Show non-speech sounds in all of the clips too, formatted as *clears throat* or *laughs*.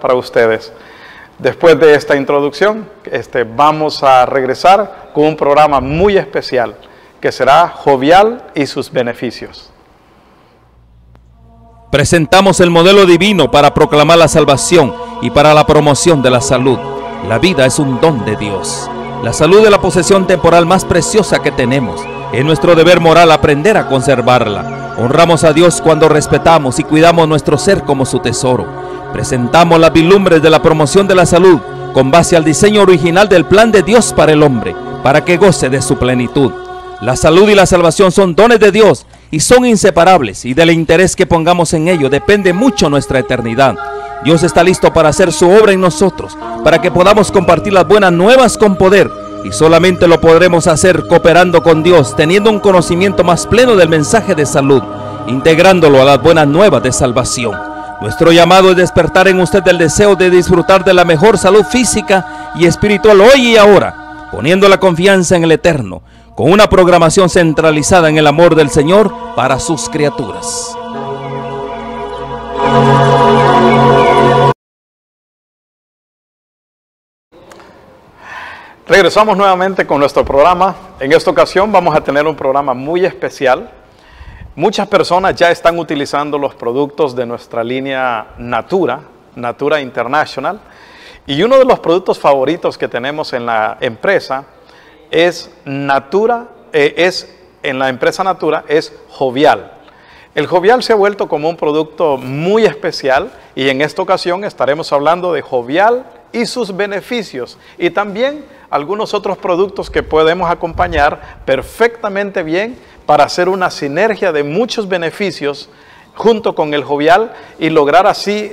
para ustedes. Después de esta introducción, este, vamos a regresar con un programa muy especial que será Jovial y sus beneficios. Presentamos el modelo divino para proclamar la salvación y para la promoción de la salud. La vida es un don de Dios. La salud es la posesión temporal más preciosa que tenemos. Es nuestro deber moral aprender a conservarla. Honramos a Dios cuando respetamos y cuidamos nuestro ser como su tesoro. Presentamos las vislumbres de la promoción de la salud con base al diseño original del plan de Dios para el hombre, para que goce de su plenitud. La salud y la salvación son dones de Dios y son inseparables y del interés que pongamos en ello depende mucho nuestra eternidad. Dios está listo para hacer su obra en nosotros, para que podamos compartir las buenas nuevas con poder y solamente lo podremos hacer cooperando con Dios, teniendo un conocimiento más pleno del mensaje de salud, integrándolo a las buenas nuevas de salvación. Nuestro llamado es despertar en usted el deseo de disfrutar de la mejor salud física y espiritual hoy y ahora, poniendo la confianza en el Eterno, con una programación centralizada en el amor del Señor para sus criaturas. Regresamos nuevamente con nuestro programa. En esta ocasión vamos a tener un programa muy especial Muchas personas ya están utilizando los productos de nuestra línea Natura, Natura International, y uno de los productos favoritos que tenemos en la empresa es Natura, eh, es en la empresa Natura es Jovial. El jovial se ha vuelto como un producto muy especial y en esta ocasión estaremos hablando de jovial y sus beneficios y también algunos otros productos que podemos acompañar perfectamente bien para hacer una sinergia de muchos beneficios junto con el jovial y lograr así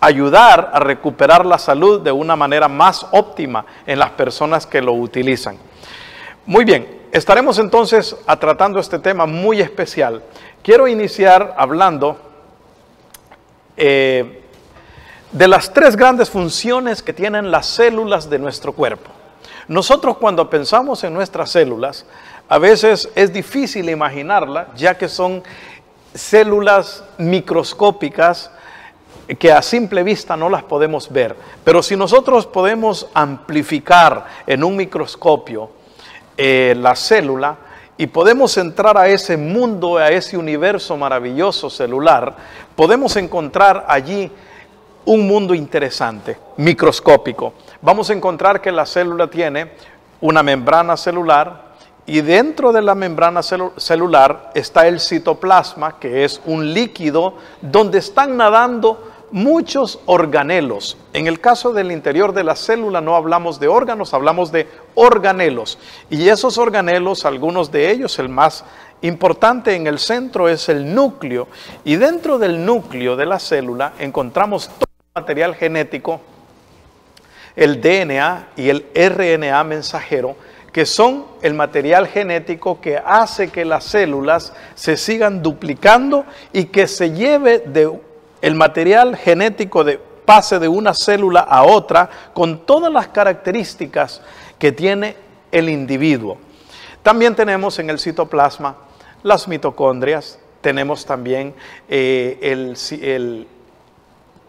ayudar a recuperar la salud de una manera más óptima en las personas que lo utilizan. Muy bien, estaremos entonces tratando este tema muy especial. Quiero iniciar hablando eh, de las tres grandes funciones que tienen las células de nuestro cuerpo. Nosotros cuando pensamos en nuestras células, a veces es difícil imaginarlas, ya que son células microscópicas que a simple vista no las podemos ver. Pero si nosotros podemos amplificar en un microscopio eh, la célula, y podemos entrar a ese mundo, a ese universo maravilloso celular, podemos encontrar allí un mundo interesante, microscópico. Vamos a encontrar que la célula tiene una membrana celular y dentro de la membrana celular está el citoplasma, que es un líquido donde están nadando muchos organelos. En el caso del interior de la célula no hablamos de órganos, hablamos de organelos. Y esos organelos, algunos de ellos, el más importante en el centro es el núcleo. Y dentro del núcleo de la célula encontramos material genético, el DNA y el RNA mensajero, que son el material genético que hace que las células se sigan duplicando y que se lleve de el material genético de pase de una célula a otra con todas las características que tiene el individuo. También tenemos en el citoplasma las mitocondrias, tenemos también eh, el, el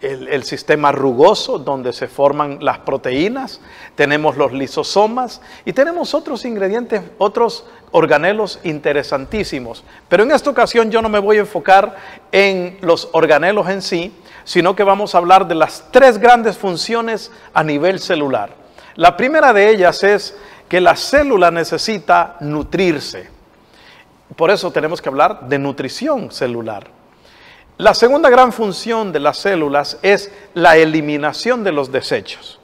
el, sistema rugoso donde se forman las proteínas, tenemos los lisosomas y tenemos otros ingredientes, otros organelos interesantísimos. Pero en esta ocasión yo no me voy a enfocar en los organelos en sí, sino que vamos a hablar de las tres grandes funciones a nivel celular. La primera de ellas es que la célula necesita nutrirse. Por eso tenemos que hablar de nutrición celular. La segunda gran función de las células es la eliminación de los desechos.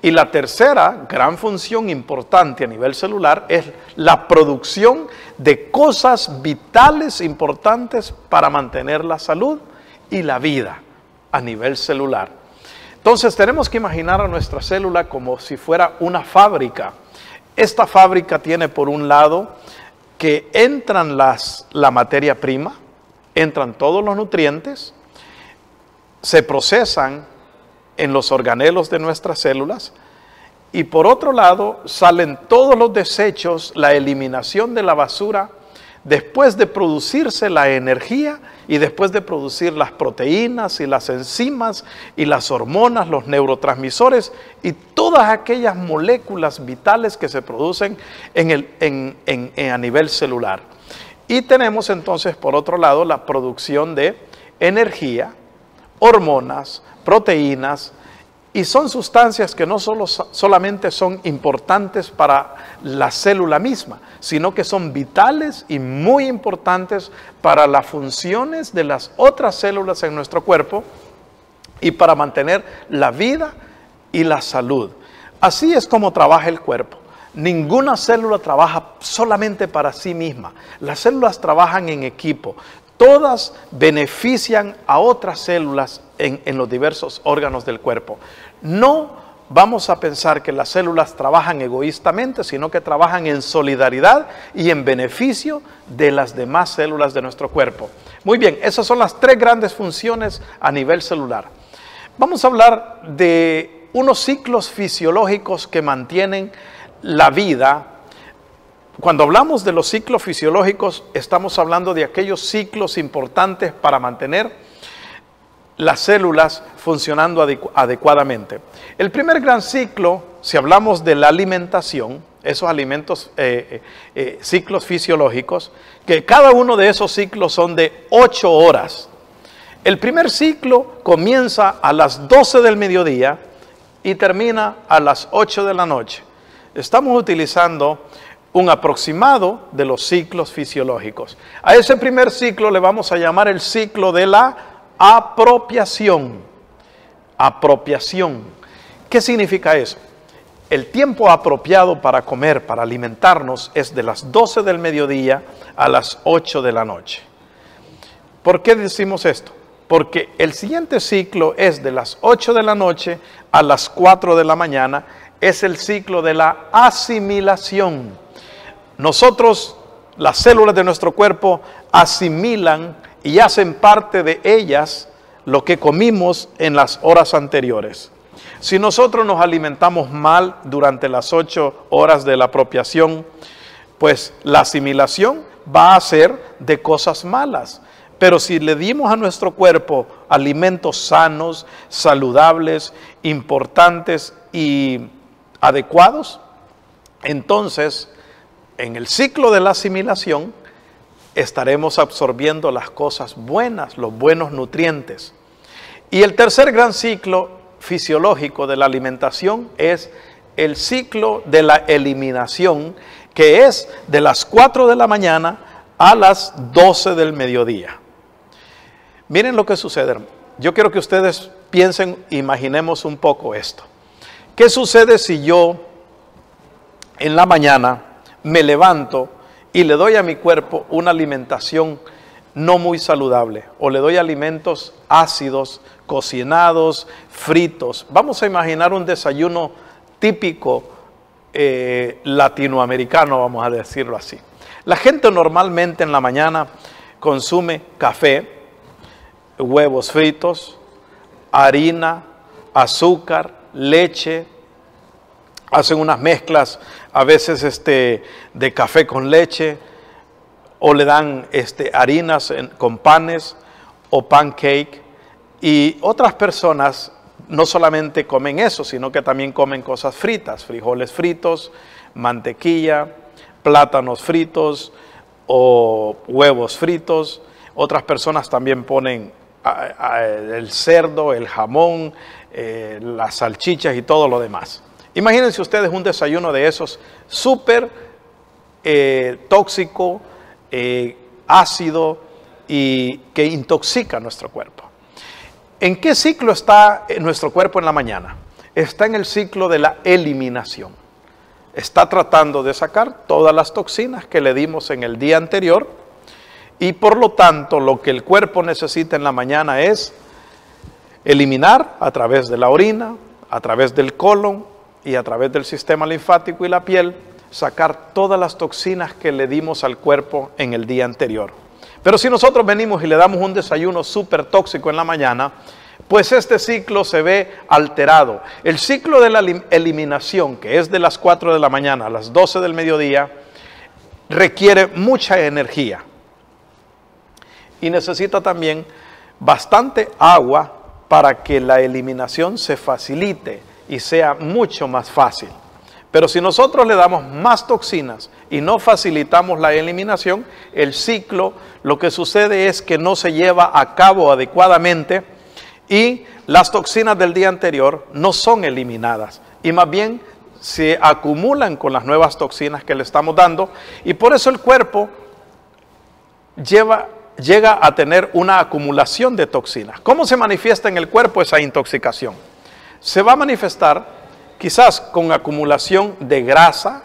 Y la tercera gran función importante a nivel celular es la producción de cosas vitales importantes para mantener la salud y la vida a nivel celular. Entonces tenemos que imaginar a nuestra célula como si fuera una fábrica. Esta fábrica tiene por un lado que entran las, la materia prima, entran todos los nutrientes, se procesan en los organelos de nuestras células y por otro lado salen todos los desechos, la eliminación de la basura, después de producirse la energía y después de producir las proteínas y las enzimas y las hormonas, los neurotransmisores y todas aquellas moléculas vitales que se producen a nivel celular. Y tenemos entonces, por otro lado, la producción de energía, hormonas, proteínas, y son sustancias que no solamente son importantes para la célula misma, sino que son vitales y muy importantes para las funciones de las otras células en nuestro cuerpo y para mantener la vida y la salud. Así es como trabaja el cuerpo. Ninguna célula trabaja solamente para sí misma. Las células trabajan en equipo. Todas benefician a otras células en, los diversos órganos del cuerpo. No vamos a pensar que las células trabajan egoístamente, sino que trabajan en solidaridad y en beneficio de las demás células de nuestro cuerpo. Muy bien, esas son las tres grandes funciones a nivel celular. Vamos a hablar de unos ciclos fisiológicos que mantienen la vida, cuando hablamos de los ciclos fisiológicos, estamos hablando de aquellos ciclos importantes para mantener las células funcionando adecuadamente. El primer gran ciclo, si hablamos de la alimentación, esos alimentos, eh, eh, eh, ciclos fisiológicos, que cada uno de esos ciclos son de 8 horas. El primer ciclo comienza a las 12 del mediodía y termina a las 8 de la noche estamos utilizando un aproximado de los ciclos fisiológicos. A ese primer ciclo le vamos a llamar el ciclo de la apropiación. Apropiación. ¿Qué significa eso? El tiempo apropiado para comer, para alimentarnos, es de las 12 del mediodía a las 8 de la noche. ¿Por qué decimos esto? Porque el siguiente ciclo es de las 8 de la noche a las 4 de la mañana es el ciclo de la asimilación. Nosotros, las células de nuestro cuerpo, asimilan y hacen parte de ellas lo que comimos en las horas anteriores. Si nosotros nos alimentamos mal durante las ocho horas de la apropiación, pues la asimilación va a ser de cosas malas. Pero si le dimos a nuestro cuerpo alimentos sanos, saludables, importantes y adecuados, entonces en el ciclo de la asimilación estaremos absorbiendo las cosas buenas, los buenos nutrientes. Y el tercer gran ciclo fisiológico de la alimentación es el ciclo de la eliminación, que es de las 4 de la mañana a las 12 del mediodía. Miren lo que sucede. Yo quiero que ustedes piensen, imaginemos un poco esto. ¿Qué sucede si yo en la mañana me levanto y le doy a mi cuerpo una alimentación no muy saludable o le doy alimentos ácidos, cocinados, fritos? Vamos a imaginar un desayuno típico eh, latinoamericano, vamos a decirlo así. La gente normalmente en la mañana consume café, huevos fritos, harina, azúcar, leche, hacen unas mezclas a veces este, de café con leche, o le dan este, harinas con panes o pancake. Y otras personas no solamente comen eso, sino que también comen cosas fritas, frijoles fritos, mantequilla, plátanos fritos o huevos fritos. Otras personas también ponen el cerdo, el jamón, eh, las salchichas y todo lo demás. Imagínense ustedes un desayuno de esos súper eh, tóxico, eh, ácido y que intoxica nuestro cuerpo. ¿En qué ciclo está nuestro cuerpo en la mañana? Está en el ciclo de la eliminación. Está tratando de sacar todas las toxinas que le dimos en el día anterior y por lo tanto lo que el cuerpo necesita en la mañana es eliminar a través de la orina, a través del colon y a través del sistema linfático y la piel, sacar todas las toxinas que le dimos al cuerpo en el día anterior. Pero si nosotros venimos y le damos un desayuno súper tóxico en la mañana, pues este ciclo se ve alterado. El ciclo de la eliminación, que es de las 4 de la mañana a las 12 del mediodía, requiere mucha energía y necesita también bastante agua para que la eliminación se facilite y sea mucho más fácil. Pero si nosotros le damos más toxinas y no facilitamos la eliminación, el ciclo lo que sucede es que no se lleva a cabo adecuadamente y las toxinas del día anterior no son eliminadas y más bien se acumulan con las nuevas toxinas que le estamos dando y por eso el cuerpo lleva llega a tener una acumulación de toxinas. ¿Cómo se manifiesta en el cuerpo esa intoxicación? Se va a manifestar quizás con acumulación de grasa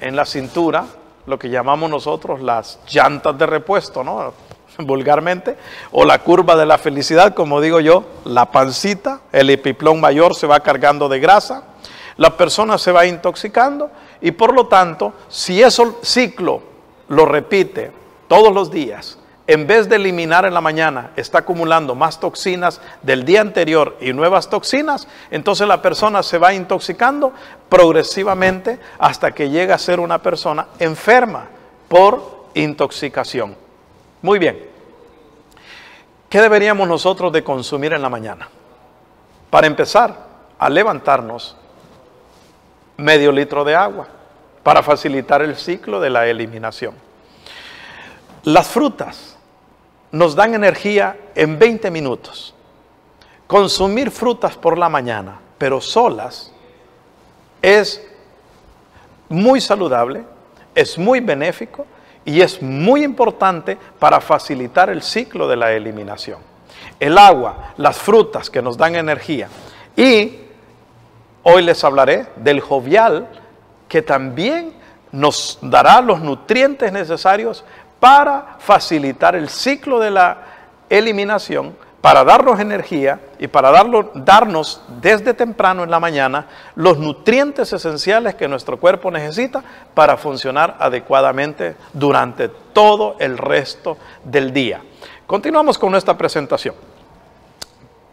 en la cintura, lo que llamamos nosotros las llantas de repuesto, ¿no? *laughs* vulgarmente, o la curva de la felicidad, como digo yo, la pancita, el epiplón mayor se va cargando de grasa, la persona se va intoxicando y por lo tanto, si ese ciclo lo repite todos los días, en vez de eliminar en la mañana, está acumulando más toxinas del día anterior y nuevas toxinas, entonces la persona se va intoxicando progresivamente hasta que llega a ser una persona enferma por intoxicación. Muy bien. ¿Qué deberíamos nosotros de consumir en la mañana? Para empezar, a levantarnos medio litro de agua para facilitar el ciclo de la eliminación. Las frutas, nos dan energía en 20 minutos. Consumir frutas por la mañana, pero solas, es muy saludable, es muy benéfico y es muy importante para facilitar el ciclo de la eliminación. El agua, las frutas que nos dan energía y hoy les hablaré del jovial que también nos dará los nutrientes necesarios para facilitar el ciclo de la eliminación, para darnos energía y para darnos desde temprano en la mañana los nutrientes esenciales que nuestro cuerpo necesita para funcionar adecuadamente durante todo el resto del día. Continuamos con nuestra presentación.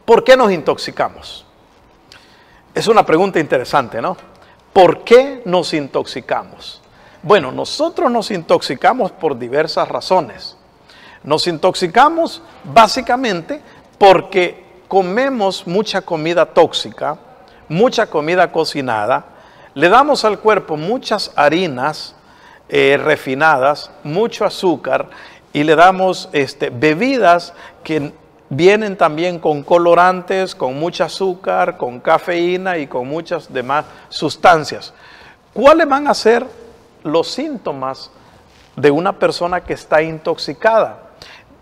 ¿Por qué nos intoxicamos? Es una pregunta interesante, ¿no? ¿Por qué nos intoxicamos? Bueno, nosotros nos intoxicamos por diversas razones. Nos intoxicamos básicamente porque comemos mucha comida tóxica, mucha comida cocinada, le damos al cuerpo muchas harinas eh, refinadas, mucho azúcar y le damos este, bebidas que vienen también con colorantes, con mucho azúcar, con cafeína y con muchas demás sustancias. ¿Cuáles van a ser los síntomas de una persona que está intoxicada.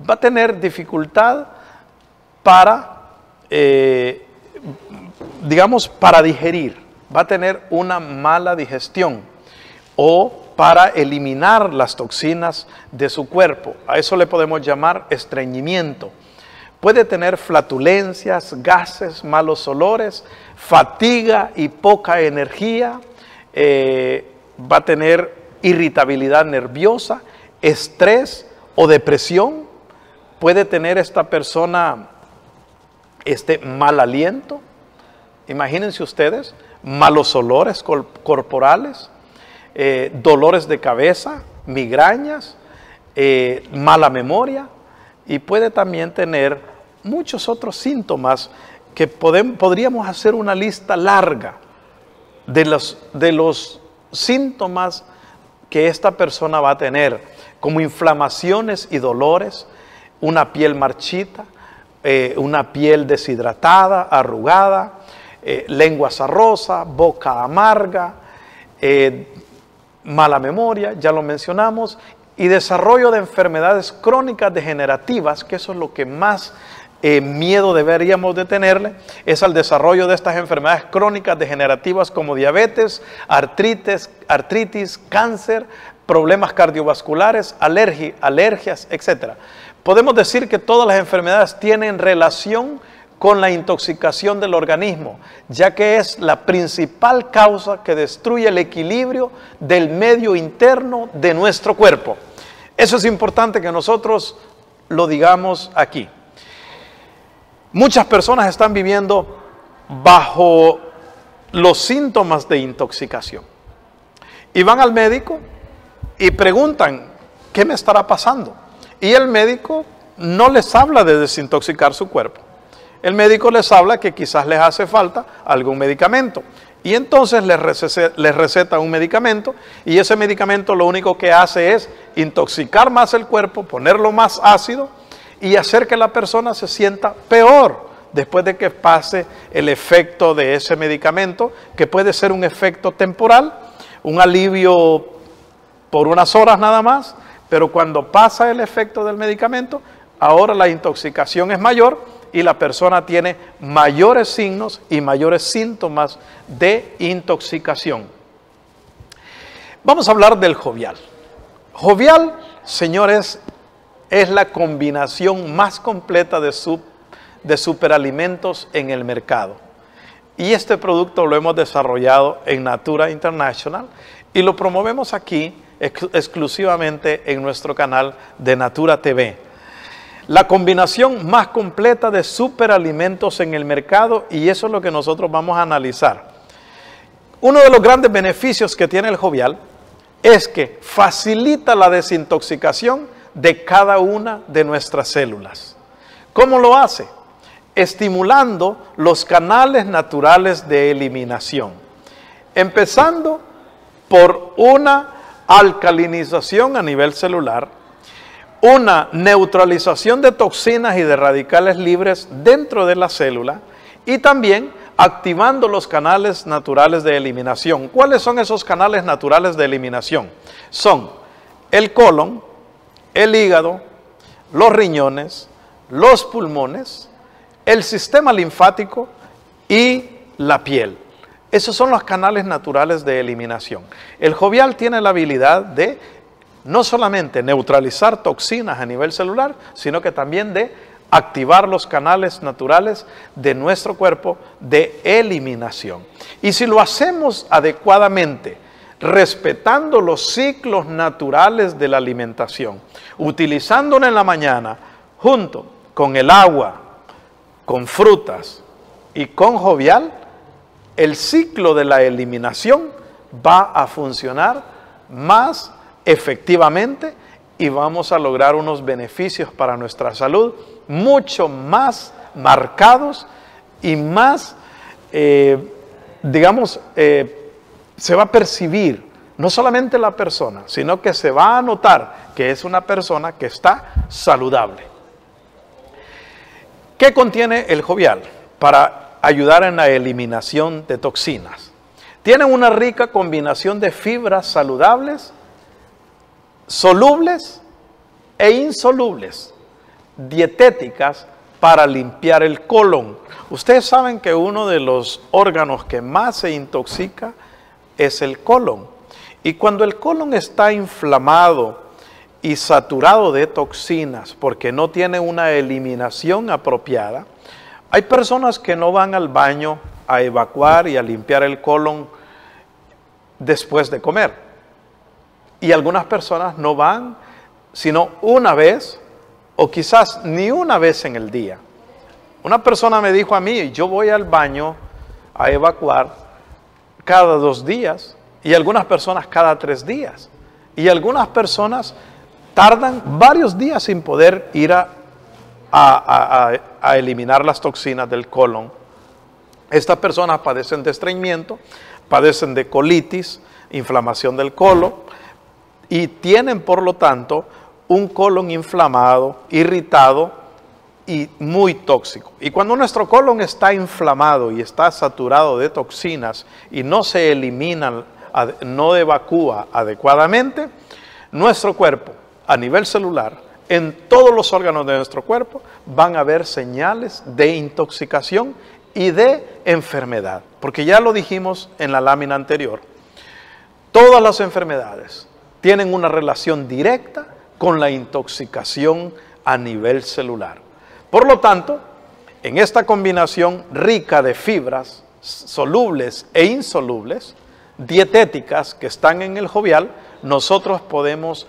Va a tener dificultad para, eh, digamos, para digerir. Va a tener una mala digestión o para eliminar las toxinas de su cuerpo. A eso le podemos llamar estreñimiento. Puede tener flatulencias, gases, malos olores, fatiga y poca energía. Eh, va a tener irritabilidad nerviosa, estrés o depresión. Puede tener esta persona este mal aliento. Imagínense ustedes, malos olores corporales, eh, dolores de cabeza, migrañas, eh, mala memoria y puede también tener muchos otros síntomas que podemos, podríamos hacer una lista larga de los, de los síntomas que esta persona va a tener, como inflamaciones y dolores, una piel marchita, eh, una piel deshidratada, arrugada, eh, lengua sarrosa, boca amarga, eh, mala memoria, ya lo mencionamos, y desarrollo de enfermedades crónicas degenerativas, que eso es lo que más eh, miedo deberíamos de tenerle es al desarrollo de estas enfermedades crónicas degenerativas como diabetes, artritis, artritis cáncer, problemas cardiovasculares, alergias, etc. Podemos decir que todas las enfermedades tienen relación con la intoxicación del organismo, ya que es la principal causa que destruye el equilibrio del medio interno de nuestro cuerpo. Eso es importante que nosotros lo digamos aquí. Muchas personas están viviendo bajo los síntomas de intoxicación. Y van al médico y preguntan, ¿qué me estará pasando? Y el médico no les habla de desintoxicar su cuerpo. El médico les habla que quizás les hace falta algún medicamento. Y entonces les receta, un medicamento y ese medicamento lo único que hace es intoxicar más el cuerpo, ponerlo más ácido y hacer que la persona se sienta peor después de que pase el efecto de ese medicamento, que puede ser un efecto temporal, un alivio por unas horas nada más, pero cuando pasa el efecto del medicamento, ahora la intoxicación es mayor y la persona tiene mayores signos y mayores síntomas de intoxicación. Vamos a hablar del jovial. Jovial, señores, es la combinación más completa de, superalimentos en el mercado. Y este producto lo hemos desarrollado en Natura International y lo promovemos aquí exclusivamente en nuestro canal de Natura TV. La combinación más completa de superalimentos en el mercado y eso es lo que nosotros vamos a analizar. Uno de los grandes beneficios que tiene el jovial es que facilita la desintoxicación de cada una de nuestras células. ¿Cómo lo hace? Estimulando los canales naturales de eliminación, empezando por una alcalinización a nivel celular, una neutralización de toxinas y de radicales libres dentro de la célula y también activando los canales naturales de eliminación. ¿Cuáles son esos canales naturales de eliminación? Son el colon, el hígado, los riñones, los pulmones, el sistema linfático y la piel. Esos son los canales naturales de eliminación. El jovial tiene la habilidad de no solamente neutralizar toxinas a nivel celular, sino que también de activar los canales naturales de nuestro cuerpo de eliminación. Y si lo hacemos adecuadamente, respetando los ciclos naturales de la alimentación, utilizándola en la mañana junto con el agua, con frutas y con jovial, el ciclo de la eliminación va a funcionar más efectivamente y vamos a lograr unos beneficios para nuestra salud mucho más marcados y más, eh, digamos, eh, se va a percibir no solamente la persona, sino que se va a notar que es una persona que está saludable. ¿Qué contiene el jovial para ayudar en la eliminación de toxinas? Tiene una rica combinación de fibras saludables, solubles e insolubles, dietéticas para limpiar el colon. Ustedes saben que uno de los órganos que más se intoxica es el colon. Y cuando el colon está inflamado y saturado de toxinas porque no tiene una eliminación apropiada, hay personas que no van al baño a evacuar y a limpiar el colon después de comer. Y algunas personas no van sino una vez o quizás ni una vez en el día. Una persona me dijo a mí, yo voy al baño a evacuar cada dos días y algunas personas cada tres días. Y algunas personas tardan varios días sin poder ir a, eliminar las toxinas del colon. Estas personas padecen de estreñimiento, padecen de colitis, inflamación del colon y tienen por lo tanto un colon inflamado, irritado, y muy tóxico. Y cuando nuestro colon está inflamado y está saturado de toxinas y no se elimina, no evacúa adecuadamente, nuestro cuerpo a nivel celular, en todos los órganos de nuestro cuerpo, van a haber señales de intoxicación y de enfermedad. Porque ya lo dijimos en la lámina anterior, todas las enfermedades tienen una relación directa con la intoxicación a nivel celular. Por lo tanto, en esta combinación rica de fibras solubles e insolubles, dietéticas que están en el jovial, nosotros podemos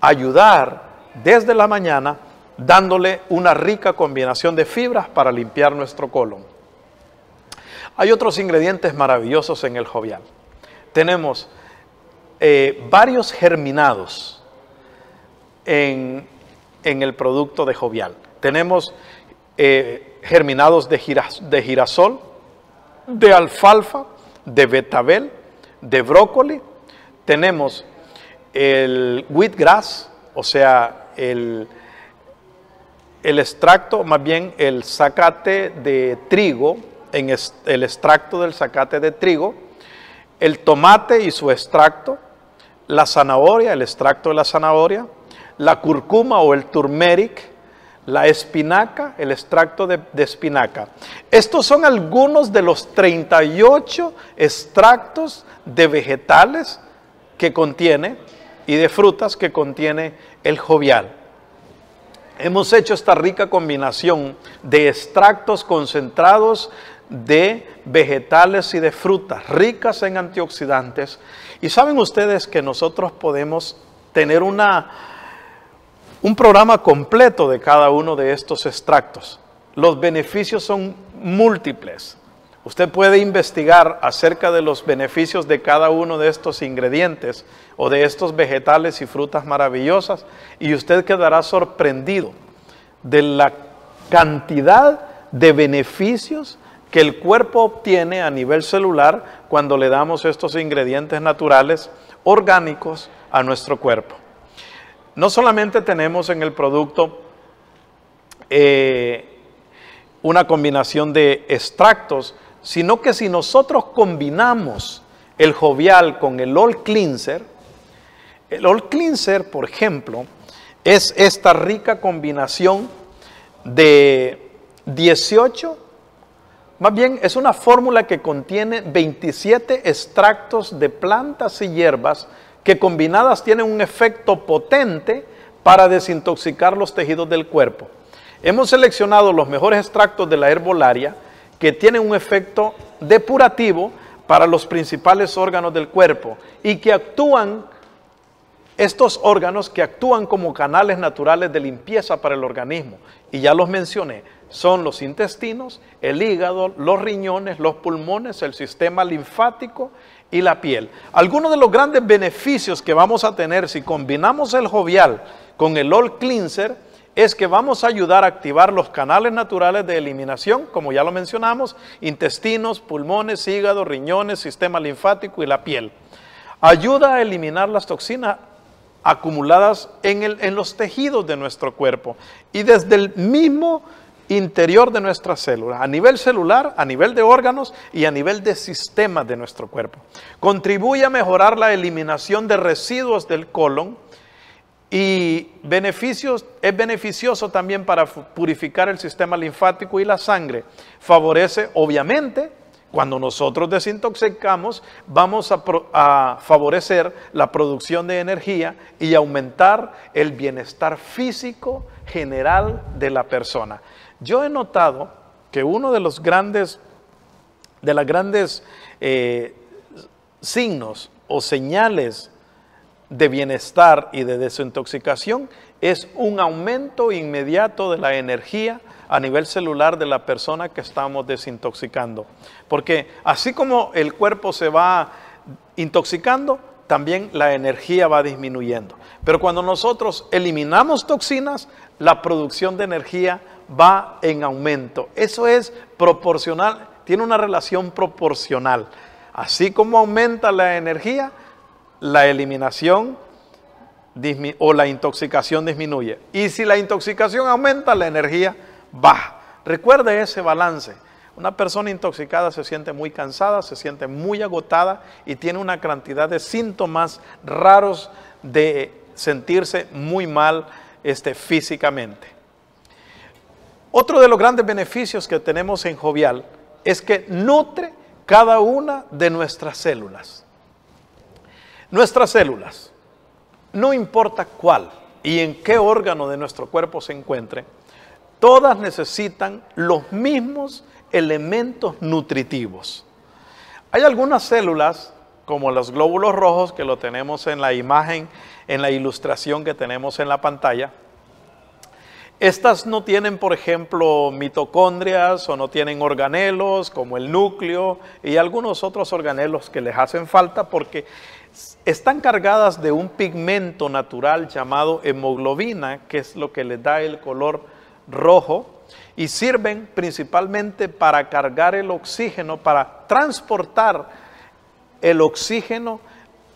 ayudar desde la mañana dándole una rica combinación de fibras para limpiar nuestro colon. Hay otros ingredientes maravillosos en el jovial. Tenemos eh, varios germinados en el producto de jovial. Tenemos eh, germinados de, girasol, de alfalfa, de betabel, de brócoli. Tenemos el wheatgrass, o sea, el, el extracto, más bien el sacate de trigo, el extracto del sacate de trigo, el tomate y su extracto, la zanahoria, el extracto de la zanahoria, la curcuma o el turmeric, la espinaca, el extracto de, espinaca. Estos son algunos de los 38 extractos de vegetales que contiene y de frutas que contiene el jovial. Hemos hecho esta rica combinación de extractos concentrados de vegetales y de frutas ricas en antioxidantes. Y saben ustedes que nosotros podemos tener una, un programa completo de cada uno de estos extractos. Los beneficios son múltiples. Usted puede investigar acerca de los beneficios de cada uno de estos ingredientes o de estos vegetales y frutas maravillosas y usted quedará sorprendido de la cantidad de beneficios que el cuerpo obtiene a nivel celular cuando le damos estos ingredientes naturales orgánicos a nuestro cuerpo. No solamente tenemos en el producto eh, una combinación de extractos, sino que si nosotros combinamos el jovial con el old cleanser, el old cleanser, por ejemplo, es esta rica combinación de 18, más bien es una fórmula que contiene 27 extractos de plantas y hierbas que combinadas tienen un efecto potente para desintoxicar los tejidos del cuerpo. Hemos seleccionado los mejores extractos de la herbolaria que tienen un efecto depurativo para los principales órganos del cuerpo y que actúan, estos órganos que actúan como canales naturales de limpieza para el organismo. Y ya los mencioné, son los intestinos, el hígado, los riñones, los pulmones, el sistema linfático, y la piel. Algunos de los grandes beneficios que vamos a tener si combinamos el jovial con el All Cleanser es que vamos a ayudar a activar los canales naturales de eliminación, como ya lo mencionamos, intestinos, pulmones, hígado, riñones, sistema linfático y la piel. Ayuda a eliminar las toxinas acumuladas en, el, en los tejidos de nuestro cuerpo. Y desde el mismo interior de nuestras células, a nivel celular, a nivel de órganos y a nivel de sistema de nuestro cuerpo. Contribuye a mejorar la eliminación de residuos del colon y beneficios, es beneficioso también para purificar el sistema linfático y la sangre. Favorece, obviamente, cuando nosotros desintoxicamos, vamos a, a, favorecer la producción de energía y aumentar el bienestar físico general de la persona. Yo he notado que uno de los grandes, de las grandes eh, signos o señales de bienestar y de desintoxicación es un aumento inmediato de la energía a nivel celular de la persona que estamos desintoxicando. Porque así como el cuerpo se va intoxicando, también la energía va disminuyendo. Pero cuando nosotros eliminamos toxinas, la producción de energía va en aumento. Eso es proporcional, tiene una relación proporcional. Así como aumenta la energía, la eliminación o la intoxicación disminuye. Y si la intoxicación aumenta, la energía baja. Recuerde ese balance. Una persona intoxicada se siente muy cansada, se siente muy agotada y tiene una cantidad de síntomas raros de sentirse muy mal este, físicamente. Otro de los grandes beneficios que tenemos en Jovial es que nutre cada una de nuestras células. Nuestras células, no importa cuál y en qué órgano de nuestro cuerpo se encuentre, todas necesitan los mismos elementos nutritivos. Hay algunas células, como los glóbulos rojos, que lo tenemos en la imagen, en la ilustración que tenemos en la pantalla, estas no tienen, por ejemplo, mitocondrias o no tienen organelos como el núcleo y algunos otros organelos que les hacen falta porque están cargadas de un pigmento natural llamado hemoglobina, que es lo que les da el color rojo y sirven principalmente para cargar el oxígeno, para transportar el oxígeno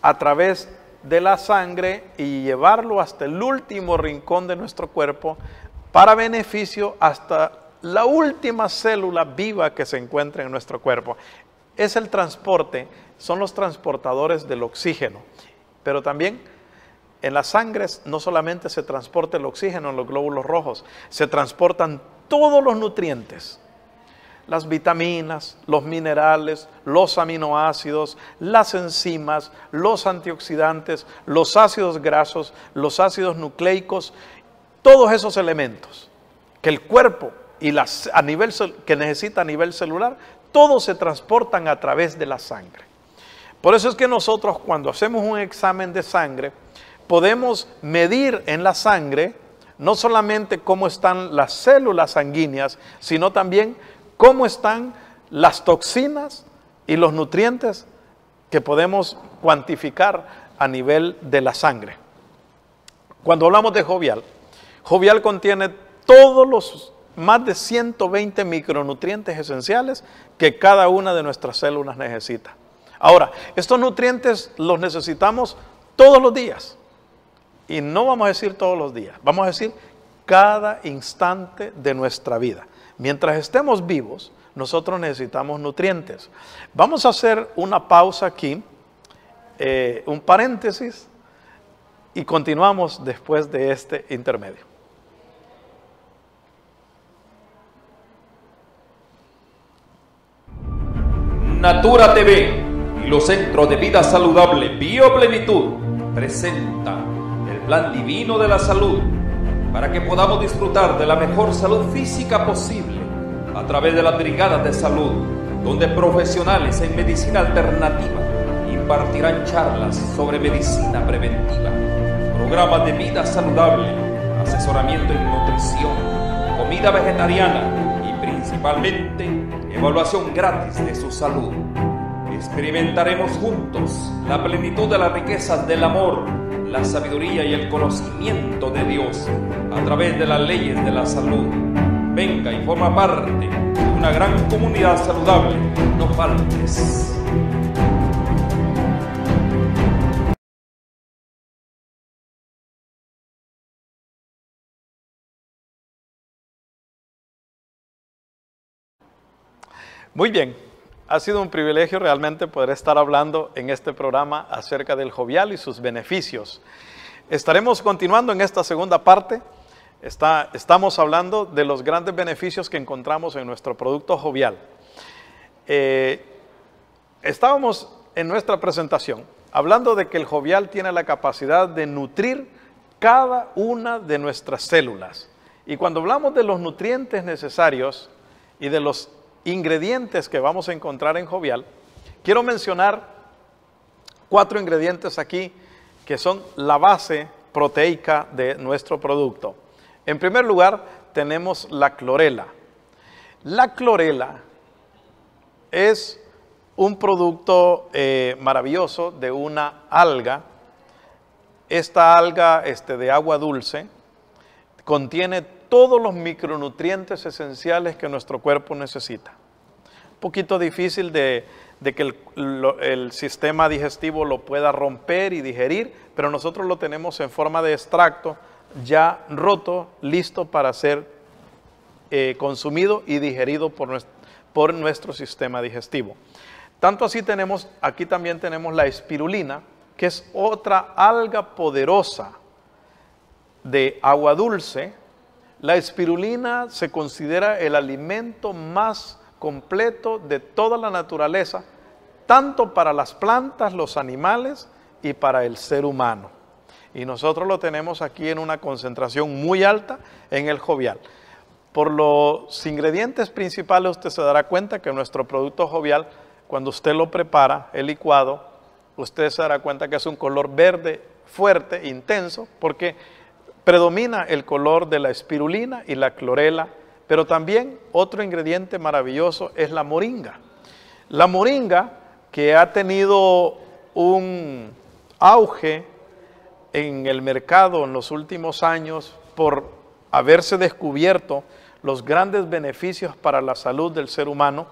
a través de la sangre y llevarlo hasta el último rincón de nuestro cuerpo para beneficio hasta la última célula viva que se encuentra en nuestro cuerpo. Es el transporte, son los transportadores del oxígeno, pero también en las sangres no solamente se transporta el oxígeno en los glóbulos rojos, se transportan todos los nutrientes, las vitaminas, los minerales, los aminoácidos, las enzimas, los antioxidantes, los ácidos grasos, los ácidos nucleicos, todos esos elementos que el cuerpo y a nivel, que necesita a nivel celular, todos se transportan a través de la sangre. Por eso es que nosotros cuando hacemos un examen de sangre, podemos medir en la sangre no solamente cómo están las células sanguíneas, sino también cómo están las toxinas y los nutrientes que podemos cuantificar a nivel de la sangre. Cuando hablamos de jovial, Jovial contiene todos los más de 120 micronutrientes esenciales que cada una de nuestras células necesita. Ahora, estos nutrientes los necesitamos todos los días. Y no vamos a decir todos los días, vamos a decir cada instante de nuestra vida. Mientras estemos vivos, nosotros necesitamos nutrientes. Vamos a hacer una pausa aquí, eh, un paréntesis, y continuamos después de este intermedio. Natura TV y los Centros de Vida Saludable Bioplenitud presentan el Plan Divino de la Salud para que podamos disfrutar de la mejor salud física posible a través de las brigadas de salud, donde profesionales en medicina alternativa impartirán charlas sobre medicina preventiva, programas de vida saludable, asesoramiento en nutrición, comida vegetariana y principalmente evaluación gratis de su salud. Experimentaremos juntos la plenitud de las riquezas del amor, la sabiduría y el conocimiento de Dios a través de las leyes de la salud. Venga y forma parte de una gran comunidad saludable. No faltes. Muy bien, ha sido un privilegio realmente poder estar hablando en este programa acerca del jovial y sus beneficios. Estaremos continuando en esta segunda parte. estamos hablando de los grandes beneficios que encontramos en nuestro producto jovial. Eh, estábamos en nuestra presentación hablando de que el jovial tiene la capacidad de nutrir cada una de nuestras células. Y cuando hablamos de los nutrientes necesarios y de los ingredientes que vamos a encontrar en jovial, quiero mencionar cuatro ingredientes aquí que son la base proteica de nuestro producto. En primer lugar, tenemos la clorela. La clorela es un producto eh, maravilloso de una alga. Esta alga este, de agua dulce contiene todos los micronutrientes esenciales que nuestro cuerpo necesita. Un poquito difícil de, que el, sistema digestivo lo pueda romper y digerir, pero nosotros lo tenemos en forma de extracto ya roto, listo para ser eh, consumido y digerido por nuestro, por nuestro sistema digestivo. Tanto así tenemos, aquí también tenemos la espirulina, que es otra alga poderosa de agua dulce, la espirulina se considera el alimento más completo de toda la naturaleza, tanto para las plantas, los animales y para el ser humano. Y nosotros lo tenemos aquí en una concentración muy alta en el jovial. Por los ingredientes principales usted se dará cuenta que nuestro producto jovial, cuando usted lo prepara, el licuado, usted se dará cuenta que es un color verde fuerte, intenso, porque Predomina el color de la espirulina y la clorela, pero también otro ingrediente maravilloso es la moringa. La moringa que ha tenido un auge en el mercado en los últimos años por haberse descubierto los grandes beneficios para la salud del ser humano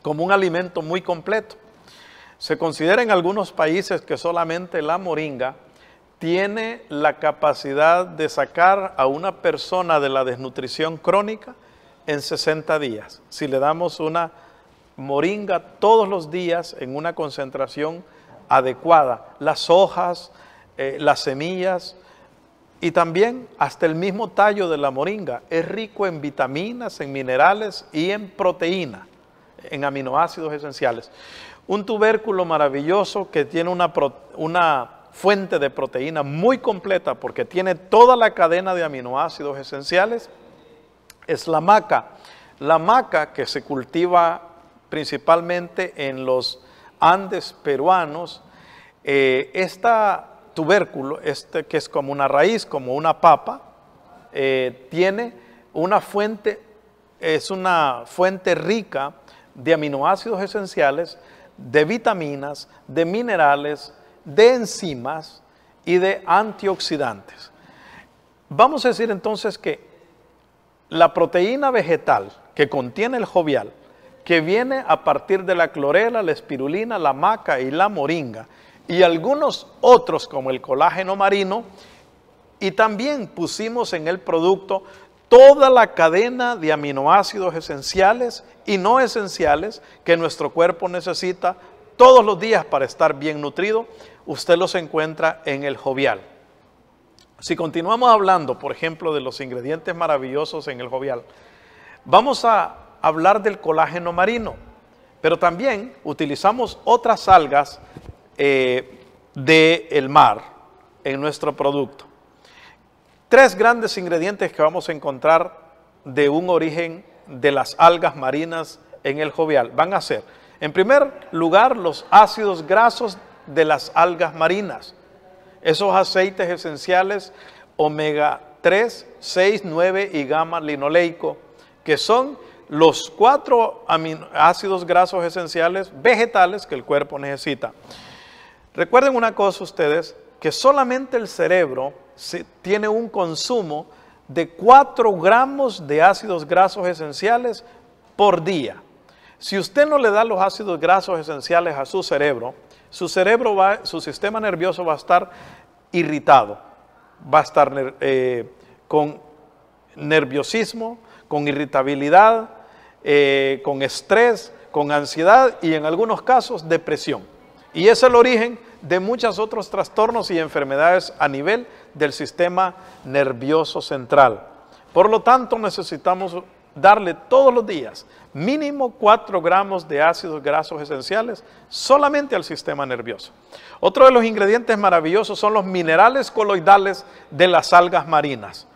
como un alimento muy completo. Se considera en algunos países que solamente la moringa tiene la capacidad de sacar a una persona de la desnutrición crónica en 60 días. Si le damos una moringa todos los días en una concentración adecuada, las hojas, eh, las semillas y también hasta el mismo tallo de la moringa es rico en vitaminas, en minerales y en proteína, en aminoácidos esenciales. Un tubérculo maravilloso que tiene una, una fuente de proteína muy completa porque tiene toda la cadena de aminoácidos esenciales, es la maca. La maca que se cultiva principalmente en los Andes peruanos, eh, esta tubérculo, este que es como una raíz, como una papa, eh, tiene una fuente, es una fuente rica de aminoácidos esenciales, de vitaminas, de minerales, de enzimas y de antioxidantes. Vamos a decir entonces que la proteína vegetal que contiene el jovial, que viene a partir de la clorela, la espirulina, la maca y la moringa, y algunos otros como el colágeno marino, y también pusimos en el producto toda la cadena de aminoácidos esenciales y no esenciales que nuestro cuerpo necesita todos los días para estar bien nutrido, usted los encuentra en el jovial. Si continuamos hablando, por ejemplo, de los ingredientes maravillosos en el jovial, vamos a hablar del colágeno marino, pero también utilizamos otras algas eh, del mar en nuestro producto. Tres grandes ingredientes que vamos a encontrar de un origen de las algas marinas en el jovial van a ser en primer lugar, los ácidos grasos de las algas marinas. Esos aceites esenciales omega 3, 6, 9 y gamma linoleico, que son los cuatro ácidos grasos esenciales vegetales que el cuerpo necesita. Recuerden una cosa ustedes, que solamente el cerebro tiene un consumo de 4 gramos de ácidos grasos esenciales por día. Si usted no le da los ácidos grasos esenciales a su cerebro, su cerebro su sistema nervioso va a estar irritado, va a estar eh, con nerviosismo, con irritabilidad, eh, con estrés, con ansiedad y en algunos casos depresión. Y es el origen de muchos otros trastornos y enfermedades a nivel del sistema nervioso central. Por lo tanto, necesitamos darle todos los días mínimo 4 gramos de ácidos grasos esenciales solamente al sistema nervioso. Otro de los ingredientes maravillosos son los minerales coloidales de las algas marinas.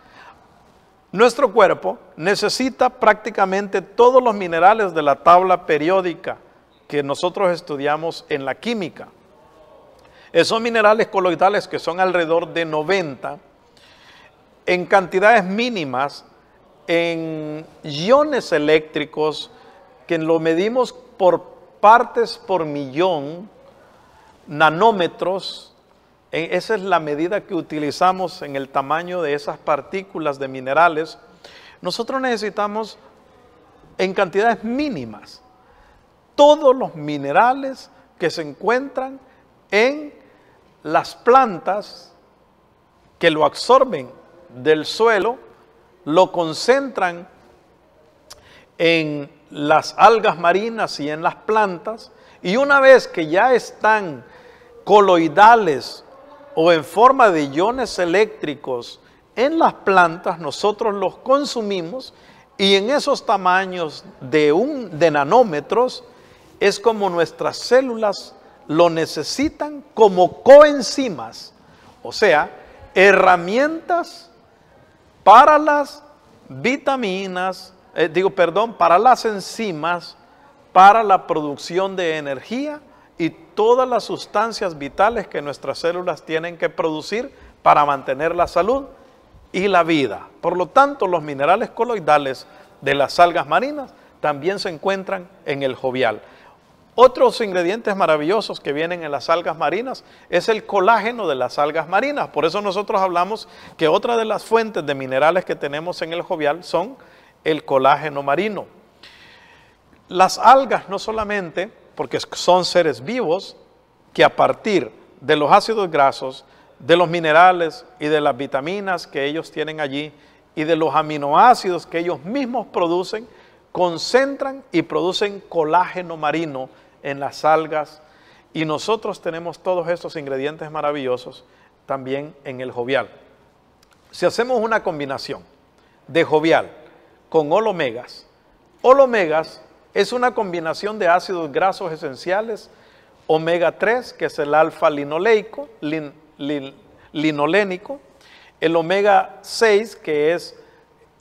Nuestro cuerpo necesita prácticamente todos los minerales de la tabla periódica que nosotros estudiamos en la química. Esos minerales coloidales que son alrededor de 90, en cantidades mínimas en iones eléctricos, que lo medimos por partes por millón, nanómetros, e esa es la medida que utilizamos en el tamaño de esas partículas de minerales, nosotros necesitamos en cantidades mínimas todos los minerales que se encuentran en las plantas que lo absorben del suelo lo concentran en las algas marinas y en las plantas, y una vez que ya están coloidales o en forma de iones eléctricos en las plantas, nosotros los consumimos y en esos tamaños de, un, de nanómetros es como nuestras células lo necesitan como coenzimas, o sea, herramientas para las vitaminas, eh, digo, perdón, para las enzimas, para la producción de energía y todas las sustancias vitales que nuestras células tienen que producir para mantener la salud y la vida. Por lo tanto, los minerales coloidales de las algas marinas también se encuentran en el jovial. Otros ingredientes maravillosos que vienen en las algas marinas es el colágeno de las algas marinas. Por eso nosotros hablamos que otra de las fuentes de minerales que tenemos en el jovial son el colágeno marino. Las algas no solamente, porque son seres vivos, que a partir de los ácidos grasos, de los minerales y de las vitaminas que ellos tienen allí y de los aminoácidos que ellos mismos producen, concentran y producen colágeno marino en las algas. Y nosotros tenemos todos estos ingredientes maravillosos también en el jovial. Si hacemos una combinación de jovial con olomegas, olomegas es una combinación de ácidos grasos esenciales, omega 3, que es el alfa linoleico, linolénico, el omega 6, que es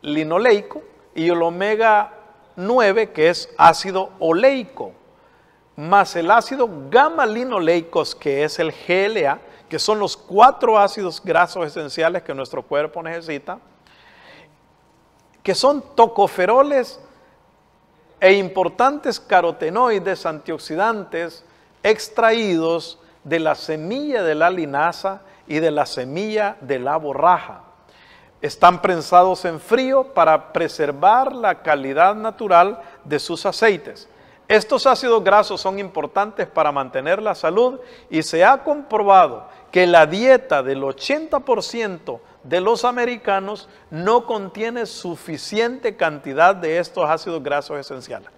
linoleico, y el omega 9, que es ácido oleico más el ácido gamma-linoleicos, que es el GLA, que son los cuatro ácidos grasos esenciales que nuestro cuerpo necesita, que son tocoferoles e importantes carotenoides antioxidantes extraídos de la semilla de la linaza y de la semilla de la borraja. Están prensados en frío para preservar la calidad natural de sus aceites. Estos ácidos grasos son importantes para mantener la salud y se ha comprobado que la dieta del 80% de los americanos no contiene suficiente cantidad de estos ácidos grasos esenciales.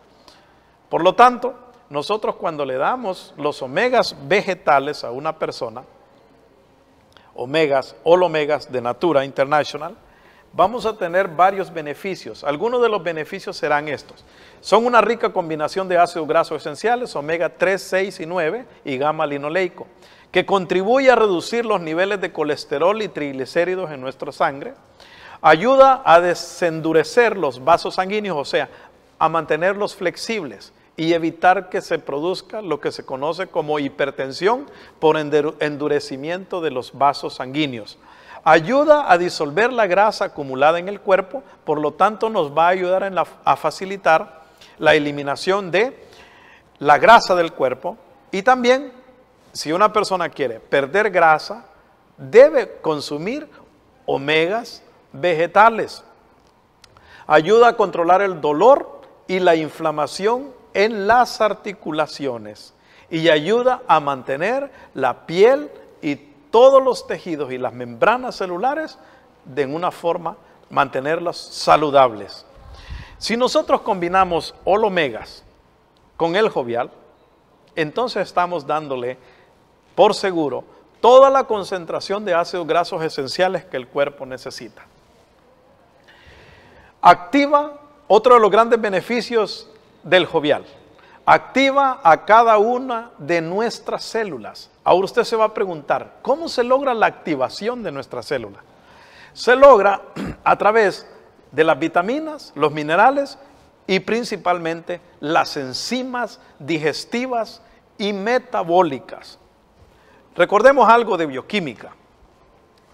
Por lo tanto, nosotros cuando le damos los omegas vegetales a una persona, omegas, o omegas de Natura International, vamos a tener varios beneficios. Algunos de los beneficios serán estos. Son una rica combinación de ácidos grasos esenciales, omega 3, 6 y 9 y gamma linoleico, que contribuye a reducir los niveles de colesterol y triglicéridos en nuestra sangre. Ayuda a desendurecer los vasos sanguíneos, o sea, a mantenerlos flexibles y evitar que se produzca lo que se conoce como hipertensión por endurecimiento de los vasos sanguíneos ayuda a disolver la grasa acumulada en el cuerpo, por lo tanto nos va a ayudar a facilitar la eliminación de la grasa del cuerpo y también si una persona quiere perder grasa, debe consumir omegas vegetales. Ayuda a controlar el dolor y la inflamación en las articulaciones y ayuda a mantener la piel y todos los tejidos y las membranas celulares de una forma mantenerlas saludables. Si nosotros combinamos olomegas con el jovial, entonces estamos dándole por seguro toda la concentración de ácidos grasos esenciales que el cuerpo necesita. Activa otro de los grandes beneficios del jovial, activa a cada una de nuestras células. Ahora usted se va a preguntar, ¿cómo se logra la activación de nuestras células? Se logra *clears throat* a través de las vitaminas, los minerales y principalmente las enzimas digestivas y metabólicas. Recordemos algo de bioquímica.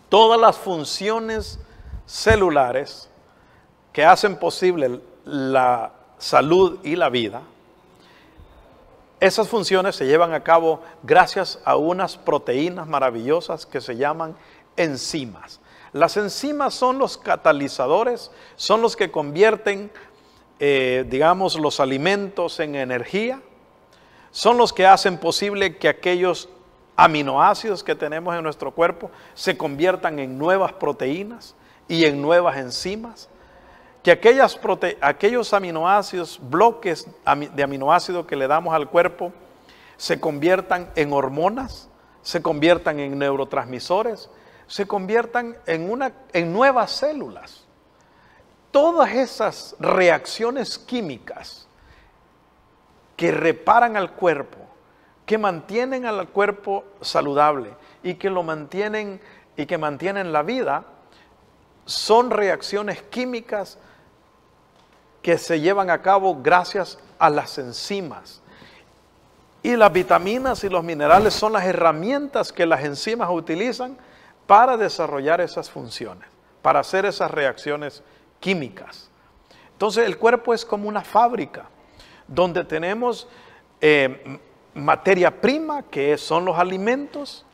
Todas las funciones celulares que hacen posible la salud y la vida esas funciones se llevan a cabo gracias a unas proteínas maravillosas que se llaman enzimas. Las enzimas son los catalizadores, son los que convierten, eh, digamos, los alimentos en energía, son los que hacen posible que aquellos aminoácidos que tenemos en nuestro cuerpo se conviertan en nuevas proteínas y en nuevas enzimas que aquellas aquellos aminoácidos, bloques de aminoácidos que le damos al cuerpo, se conviertan en hormonas, se conviertan en neurotransmisores, se conviertan en, una, en nuevas células. Todas esas reacciones químicas que reparan al cuerpo, que mantienen al cuerpo saludable y que lo mantienen y que mantienen la vida, son reacciones químicas que se llevan a cabo gracias a las enzimas. Y las vitaminas y los minerales son las herramientas que las enzimas utilizan para desarrollar esas funciones, para hacer esas reacciones químicas. Entonces el cuerpo es como una fábrica donde tenemos eh, materia prima, que son los alimentos,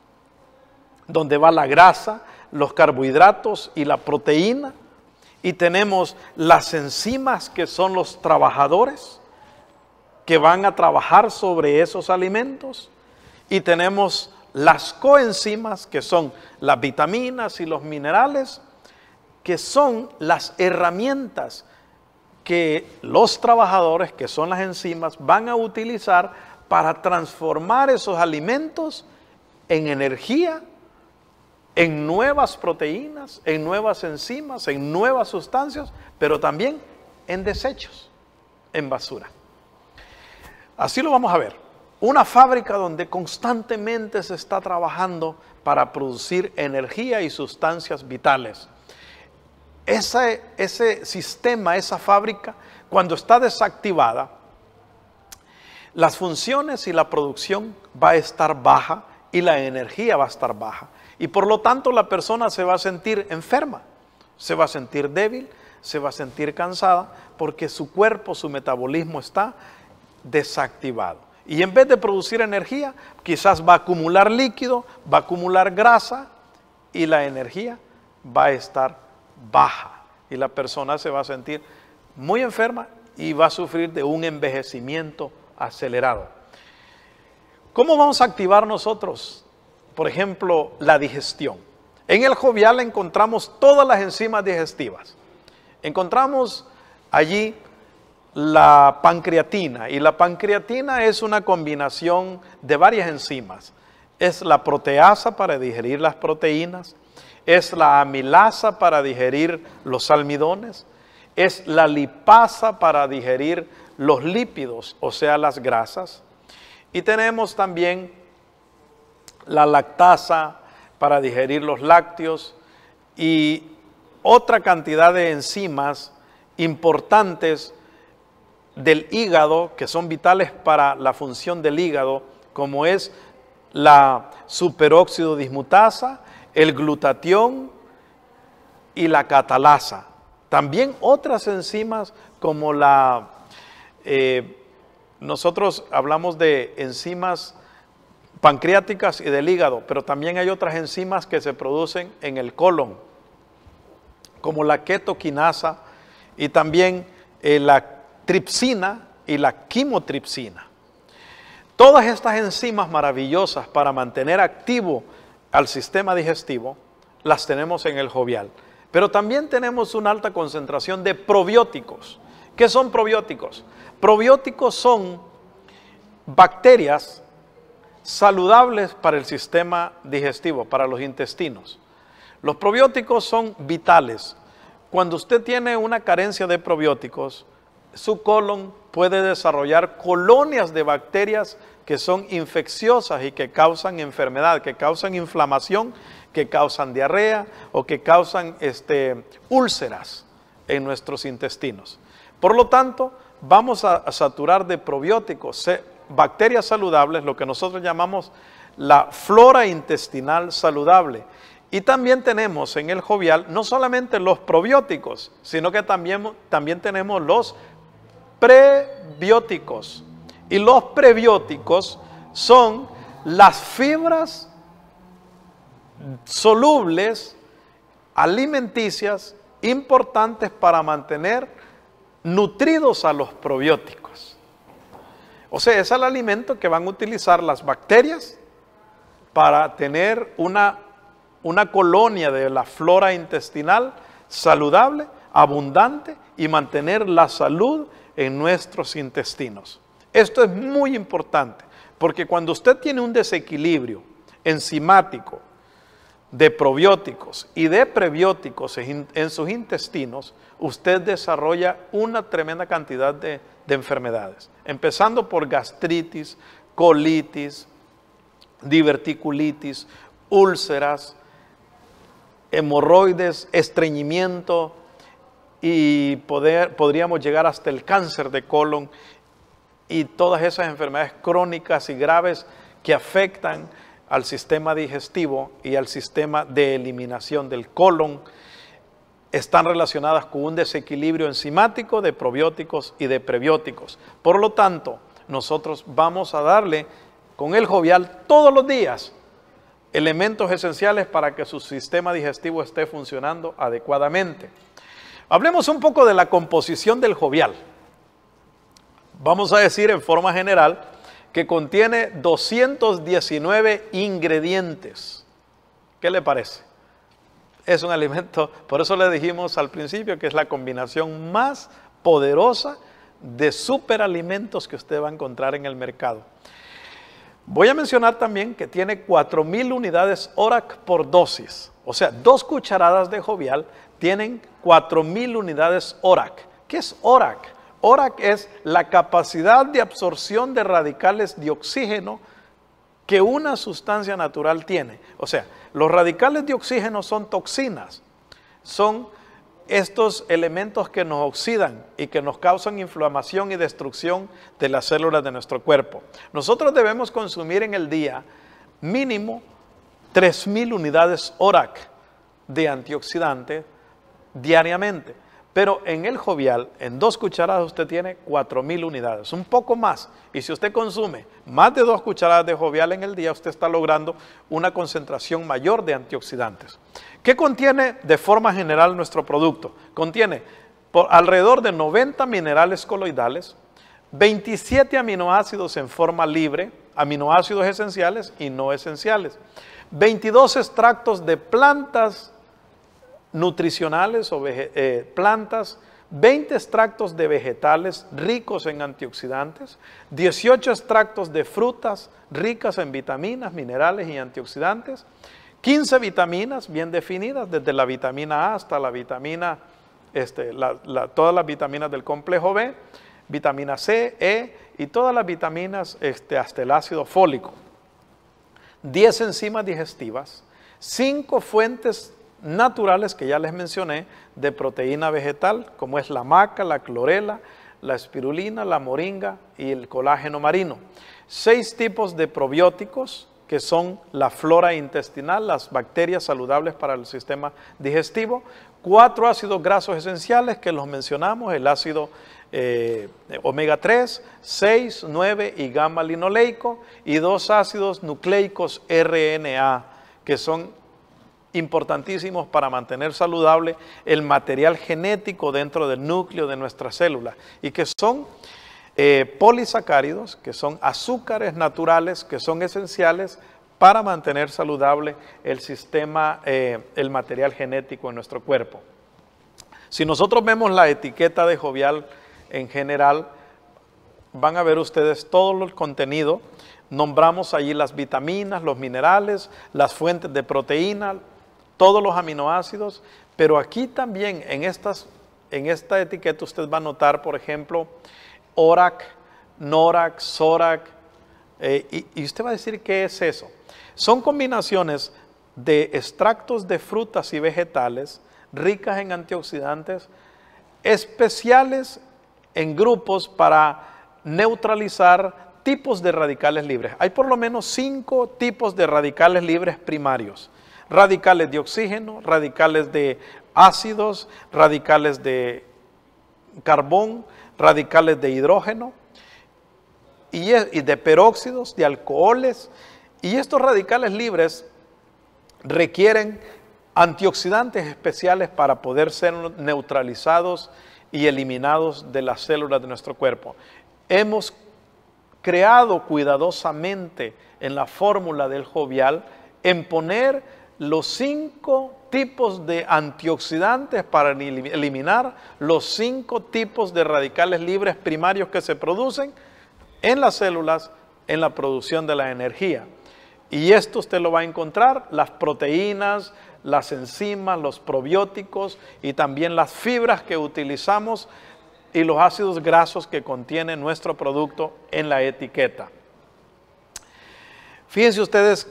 donde va la grasa, los carbohidratos y la proteína y tenemos las enzimas que son los trabajadores que van a trabajar sobre esos alimentos y tenemos las coenzimas que son las vitaminas y los minerales que son las herramientas que los trabajadores que son las enzimas van a utilizar para transformar esos alimentos en energía en nuevas proteínas, en nuevas enzimas, en nuevas sustancias, pero también en desechos, en basura. Así lo vamos a ver. Una fábrica donde constantemente se está trabajando para producir energía y sustancias vitales. Ese, sistema, esa fábrica, cuando está desactivada, las funciones y la producción va a estar baja y la energía va a estar baja. Y por lo tanto la persona se va a sentir enferma, se va a sentir débil, se va a sentir cansada, porque su cuerpo, su metabolismo está desactivado. Y en vez de producir energía, quizás va a acumular líquido, va a acumular grasa y la energía va a estar baja. Y la persona se va a sentir muy enferma y va a sufrir de un envejecimiento acelerado. ¿Cómo vamos a activar nosotros por ejemplo, la digestión. En el jovial encontramos todas las enzimas digestivas. Encontramos allí la pancreatina y la pancreatina es una combinación de varias enzimas. Es la proteasa para digerir las proteínas, es la amilasa para digerir los almidones, es la lipasa para digerir los lípidos, o sea, las grasas. Y tenemos también la lactasa para digerir los lácteos y otra cantidad de enzimas importantes del hígado que son vitales para la función del hígado, como es la superóxido dismutasa, el glutatión y la catalasa. También otras enzimas como la... Eh, nosotros hablamos de enzimas pancreáticas y del hígado, pero también hay otras enzimas que se producen en el colon, como la ketoquinasa y también eh, la tripsina y la quimotripsina. Todas estas enzimas maravillosas para mantener activo al sistema digestivo las tenemos en el jovial. Pero también tenemos una alta concentración de probióticos. ¿Qué son probióticos? Probióticos son bacterias saludables para el sistema digestivo, para los intestinos. Los probióticos son vitales. Cuando usted tiene una carencia de probióticos, su colon puede desarrollar colonias de bacterias que son infecciosas y que causan enfermedad, que causan inflamación, que causan diarrea o que causan este, úlceras en nuestros intestinos. Por lo tanto, vamos a, saturar de probióticos bacterias saludables, lo que nosotros llamamos la flora intestinal saludable. Y también tenemos en el jovial no solamente los probióticos, sino que también, también tenemos los prebióticos. Y los prebióticos son las fibras solubles alimenticias importantes para mantener nutridos a los probióticos. O sea, es el alimento que van a utilizar las bacterias para tener una, colonia de la flora intestinal saludable, abundante y mantener la salud en nuestros intestinos. Esto es muy importante porque cuando usted tiene un desequilibrio enzimático de probióticos y de prebióticos en, sus intestinos, usted desarrolla una tremenda cantidad de enfermedades empezando por gastritis, colitis, diverticulitis, úlceras, hemorroides, estreñimiento y poder, podríamos llegar hasta el cáncer de colon y todas esas enfermedades crónicas y graves que afectan al sistema digestivo y al sistema de eliminación del colon están relacionadas con un desequilibrio enzimático de probióticos y de prebióticos. Por lo tanto, nosotros vamos a darle con el jovial todos los días elementos esenciales para que su sistema digestivo esté funcionando adecuadamente. Hablemos un poco de la composición del jovial. Vamos a decir en forma general que contiene 219 ingredientes. ¿Qué le parece? es un alimento, por eso le dijimos al principio que es la combinación más poderosa de superalimentos que usted va a encontrar en el mercado. Voy a mencionar también que tiene 4.000 unidades ORAC por dosis. O sea, dos cucharadas de jovial tienen 4.000 unidades ORAC. ¿Qué es ORAC? ORAC es la capacidad de absorción de radicales de oxígeno que una sustancia natural tiene. O sea, los radicales de oxígeno son toxinas, son estos elementos que nos oxidan y que nos causan inflamación y destrucción de las células de nuestro cuerpo. Nosotros debemos consumir en el día mínimo 3.000 unidades ORAC de antioxidante diariamente. Pero en el jovial, en dos cucharadas usted tiene 4.000 unidades, un poco más. Y si usted consume más de dos cucharadas de jovial en el día, usted está logrando una concentración mayor de antioxidantes. ¿Qué contiene de forma general nuestro producto? Contiene alrededor de 90 minerales coloidales, 27 aminoácidos en forma libre, aminoácidos esenciales y no esenciales, 22 extractos de plantas nutricionales o eh, plantas, 20 extractos de vegetales ricos en antioxidantes, 18 extractos de frutas ricas en vitaminas, minerales y antioxidantes, 15 vitaminas bien definidas, desde la vitamina A hasta la vitamina, este, todas las vitaminas del complejo B, vitamina C, E y todas las vitaminas este, hasta el ácido fólico, 10 enzimas digestivas, 5 fuentes naturales que ya les mencioné de proteína vegetal, como es la maca, la clorela, la espirulina, la moringa y el colágeno marino. Seis tipos de probióticos que son la flora intestinal, las bacterias saludables para el sistema digestivo, cuatro ácidos grasos esenciales que los mencionamos, el ácido eh, omega 3, 6, 9 y gamma linoleico, y dos ácidos nucleicos RNA, que son importantísimos para mantener saludable el material genético dentro del núcleo de nuestras célula y que son eh, polisacáridos, que son azúcares naturales, que son esenciales para mantener saludable el sistema, eh, el material genético en nuestro cuerpo. Si nosotros vemos la etiqueta de Jovial en general, van a ver ustedes todo el contenido. Nombramos allí las vitaminas, los minerales, las fuentes de proteína, todos los aminoácidos, pero aquí también en, estas, en esta etiqueta usted va a notar, por ejemplo, ORAC, NORAC, SORAC, eh, y, y usted va a decir qué es eso. Son combinaciones de extractos de frutas y vegetales ricas en antioxidantes, especiales en grupos para neutralizar tipos de radicales libres. Hay por lo menos cinco tipos de radicales libres primarios radicales de oxígeno, radicales de ácidos, radicales de carbón, radicales de hidrógeno y de peróxidos, de alcoholes. Y estos radicales libres requieren antioxidantes especiales para poder ser neutralizados y eliminados de las células de nuestro cuerpo. Hemos creado cuidadosamente en la fórmula del jovial en poner los cinco tipos de antioxidantes para eliminar los cinco tipos de radicales libres primarios que se producen en las células en la producción de la energía. Y esto usted lo va a encontrar, las proteínas, las enzimas, los probióticos y también las fibras que utilizamos y los ácidos grasos que contiene nuestro producto en la etiqueta. Fíjense ustedes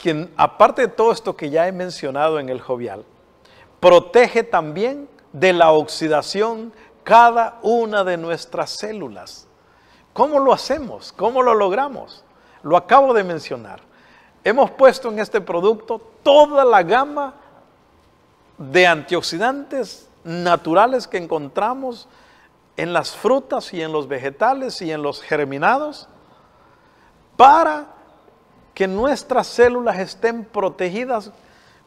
quien, aparte de todo esto que ya he mencionado en el jovial, protege también de la oxidación cada una de nuestras células. ¿Cómo lo hacemos? ¿Cómo lo logramos? Lo acabo de mencionar. Hemos puesto en este producto toda la gama de antioxidantes naturales que encontramos en las frutas y en los vegetales y en los germinados para que nuestras células estén protegidas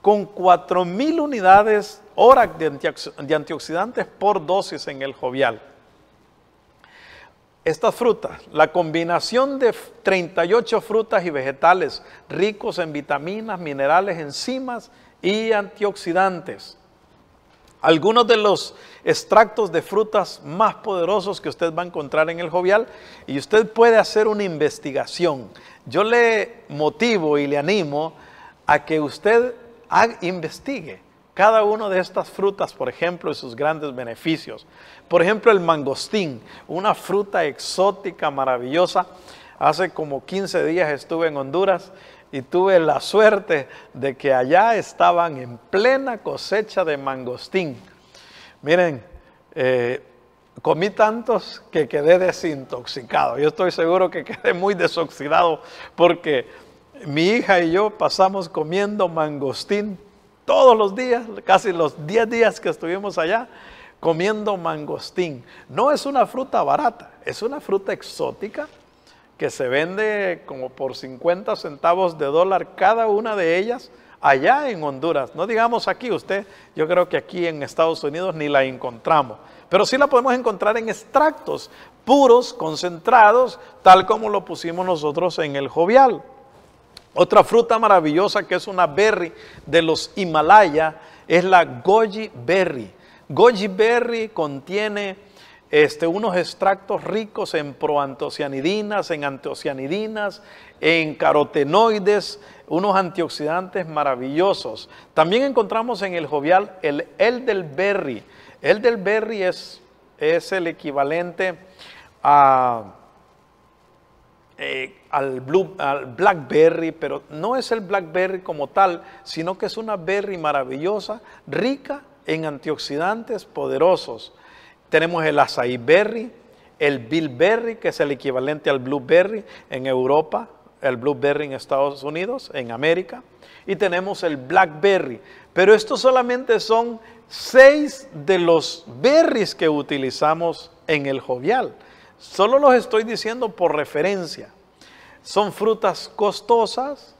con 4.000 unidades de antioxidantes por dosis en el jovial. Estas frutas, la combinación de 38 frutas y vegetales ricos en vitaminas, minerales, enzimas y antioxidantes, algunos de los extractos de frutas más poderosos que usted va a encontrar en el jovial y usted puede hacer una investigación. Yo le motivo y le animo a que usted investigue cada una de estas frutas, por ejemplo, y sus grandes beneficios. Por ejemplo, el mangostín, una fruta exótica, maravillosa. Hace como 15 días estuve en Honduras y tuve la suerte de que allá estaban en plena cosecha de mangostín. Miren, eh, comí tantos que quedé desintoxicado. Yo estoy seguro que quedé muy desoxidado porque mi hija y yo pasamos comiendo mangostín todos los días, casi los 10 días que estuvimos allá comiendo mangostín. No es una fruta barata, es una fruta exótica que se vende como por 50 centavos de dólar cada una de ellas allá en Honduras. No digamos aquí usted, yo creo que aquí en Estados Unidos ni la encontramos, pero sí la podemos encontrar en extractos puros, concentrados, tal como lo pusimos nosotros en el jovial. Otra fruta maravillosa que es una berry de los Himalaya es la goji berry. Goji berry contiene este, unos extractos ricos en proantocianidinas, en antocianidinas, en carotenoides, unos antioxidantes maravillosos. También encontramos en el jovial el Eldelberry Eldelberry es, es el equivalente eh, al, al blackberry, pero no es el blackberry como tal, sino que es una berry maravillosa, rica en antioxidantes poderosos. Tenemos el açaí berry, el bilberry, que es el equivalente al blueberry en Europa, el blueberry en Estados Unidos, en América, y tenemos el blackberry. Pero estos solamente son seis de los berries que utilizamos en el jovial. Solo los estoy diciendo por referencia. Son frutas costosas,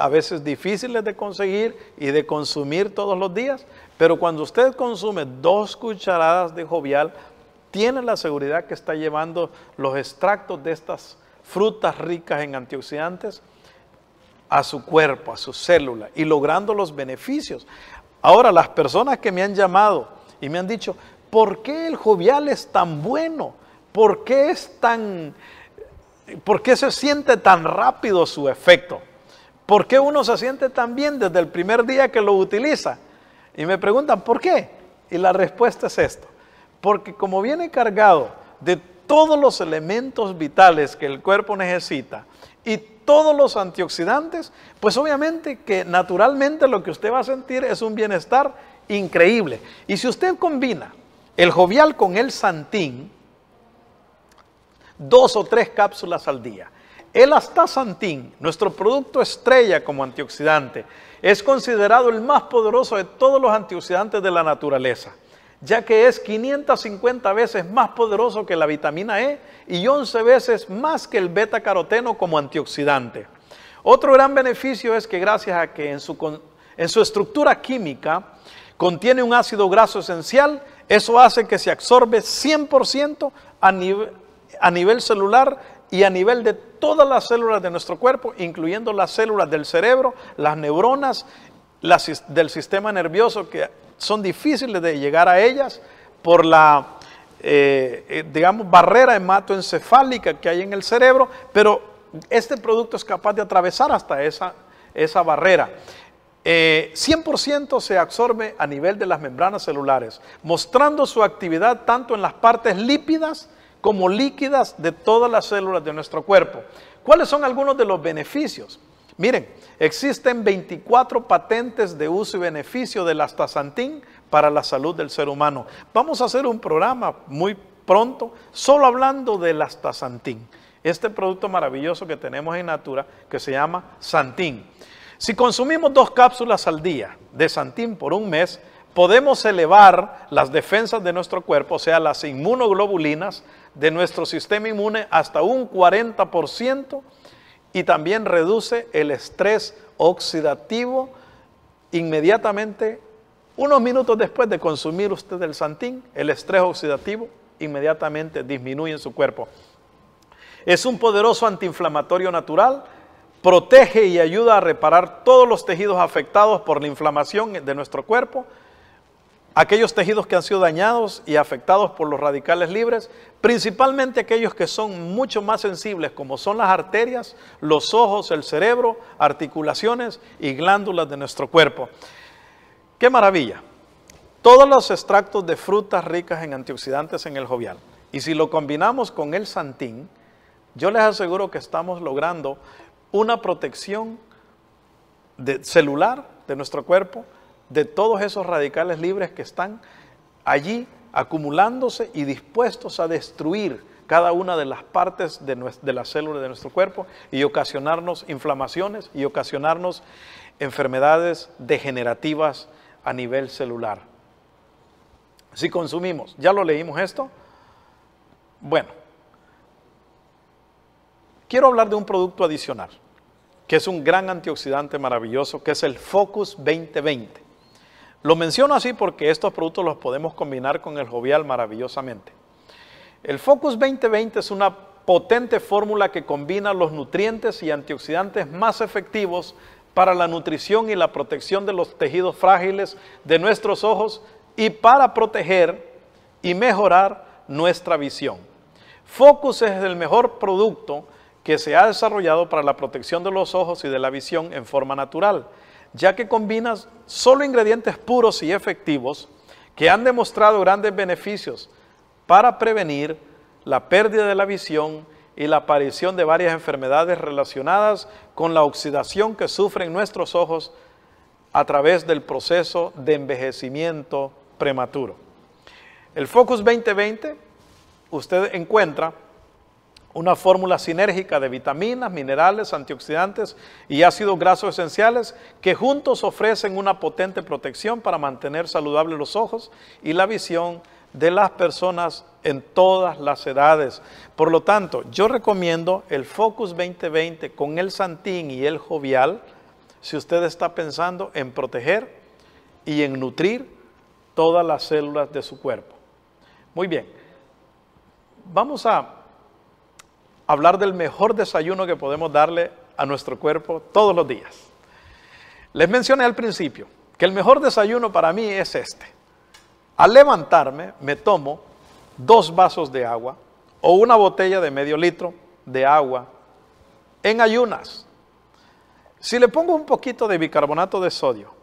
a veces difíciles de conseguir y de consumir todos los días, pero cuando usted consume dos cucharadas de jovial, tiene la seguridad que está llevando los extractos de estas frutas ricas en antioxidantes a su cuerpo, a su célula y logrando los beneficios. Ahora, las personas que me han llamado y me han dicho, ¿por qué el jovial es tan bueno? ¿Por qué es tan... se siente tan rápido su efecto? ¿Por qué uno se siente tan bien desde el primer día que lo utiliza? Y me preguntan, ¿por qué? Y la respuesta es esto. Porque como viene cargado de todos los elementos vitales que el cuerpo necesita y todos los antioxidantes, pues obviamente que naturalmente lo que usted va a sentir es un bienestar increíble. Y si usted combina el jovial con el santín, dos o tres cápsulas al día, el astaxantín, nuestro producto estrella como antioxidante, es considerado el más poderoso de todos los antioxidantes de la naturaleza, ya que es 550 veces más poderoso que la vitamina E y 11 veces más que el beta caroteno como antioxidante. Otro gran beneficio es que gracias a que en su, en su estructura química contiene un ácido graso esencial, eso hace que se absorbe 100% a, a nivel celular y a nivel de todas las células de nuestro cuerpo, incluyendo las células del cerebro, las neuronas, del sistema nervioso, que son difíciles de llegar a ellas por la, eh, eh, digamos, barrera hematoencefálica que hay en el cerebro, pero este producto es capaz de atravesar hasta esa, barrera. 100% eh, se absorbe a nivel de las membranas celulares, mostrando su actividad tanto en las partes lípidas, como líquidas de todas las células de nuestro cuerpo. ¿Cuáles son algunos de los beneficios? Miren, existen 24 patentes de uso y beneficio del astaxantín para la salud del ser humano. Vamos a hacer un programa muy pronto solo hablando del astaxantín, este producto maravilloso que tenemos en Natura que se llama Santín. Si consumimos dos cápsulas al día de Santín por un mes, podemos elevar las defensas de nuestro cuerpo, o sea, las inmunoglobulinas de nuestro sistema inmune hasta un 40% y también reduce el estrés oxidativo inmediatamente, unos minutos después de consumir usted el santín, el estrés oxidativo inmediatamente disminuye en su cuerpo. Es un poderoso antiinflamatorio natural, protege y ayuda a reparar todos los tejidos afectados por la inflamación de nuestro cuerpo aquellos tejidos que han sido dañados y afectados por los radicales libres, principalmente aquellos que son mucho más sensibles, como son las arterias, los ojos, el cerebro, articulaciones y glándulas de nuestro cuerpo. ¡Qué maravilla! Todos los extractos de frutas ricas en antioxidantes en el jovial. Y si lo combinamos con el santín, yo les aseguro que estamos logrando una protección celular de nuestro cuerpo, de todos esos radicales libres que están allí acumulándose y dispuestos a destruir cada una de las partes de, las de célula de nuestro cuerpo y ocasionarnos inflamaciones y ocasionarnos enfermedades degenerativas a nivel celular. Si consumimos, ¿ya lo leímos esto? Bueno, quiero hablar de un producto adicional, que es un gran antioxidante maravilloso, que es el Focus 2020. Lo menciono así porque estos productos los podemos combinar con el jovial maravillosamente. El Focus 2020 es una potente fórmula que combina los nutrientes y antioxidantes más efectivos para la nutrición y la protección de los tejidos frágiles de nuestros ojos y para proteger y mejorar nuestra visión. Focus es el mejor producto que se ha desarrollado para la protección de los ojos y de la visión en forma natural ya que combina solo ingredientes puros y efectivos que han demostrado grandes beneficios para prevenir la pérdida de la visión y la aparición de varias enfermedades relacionadas con la oxidación que sufren nuestros ojos a través del proceso de envejecimiento prematuro. El Focus 2020, usted encuentra una fórmula sinérgica de vitaminas, minerales, antioxidantes y ácidos grasos esenciales que juntos ofrecen una potente protección para mantener saludables los ojos y la visión de las personas en todas las edades. Por lo tanto, yo recomiendo el Focus 2020 con el Santín y el Jovial si usted está pensando en proteger y en nutrir todas las células de su cuerpo. Muy bien, vamos a hablar del mejor desayuno que podemos darle a nuestro cuerpo todos los días. Les mencioné al principio que el mejor desayuno para mí es este. Al levantarme me tomo dos vasos de agua o una botella de medio litro de agua en ayunas. Si le pongo un poquito de bicarbonato de sodio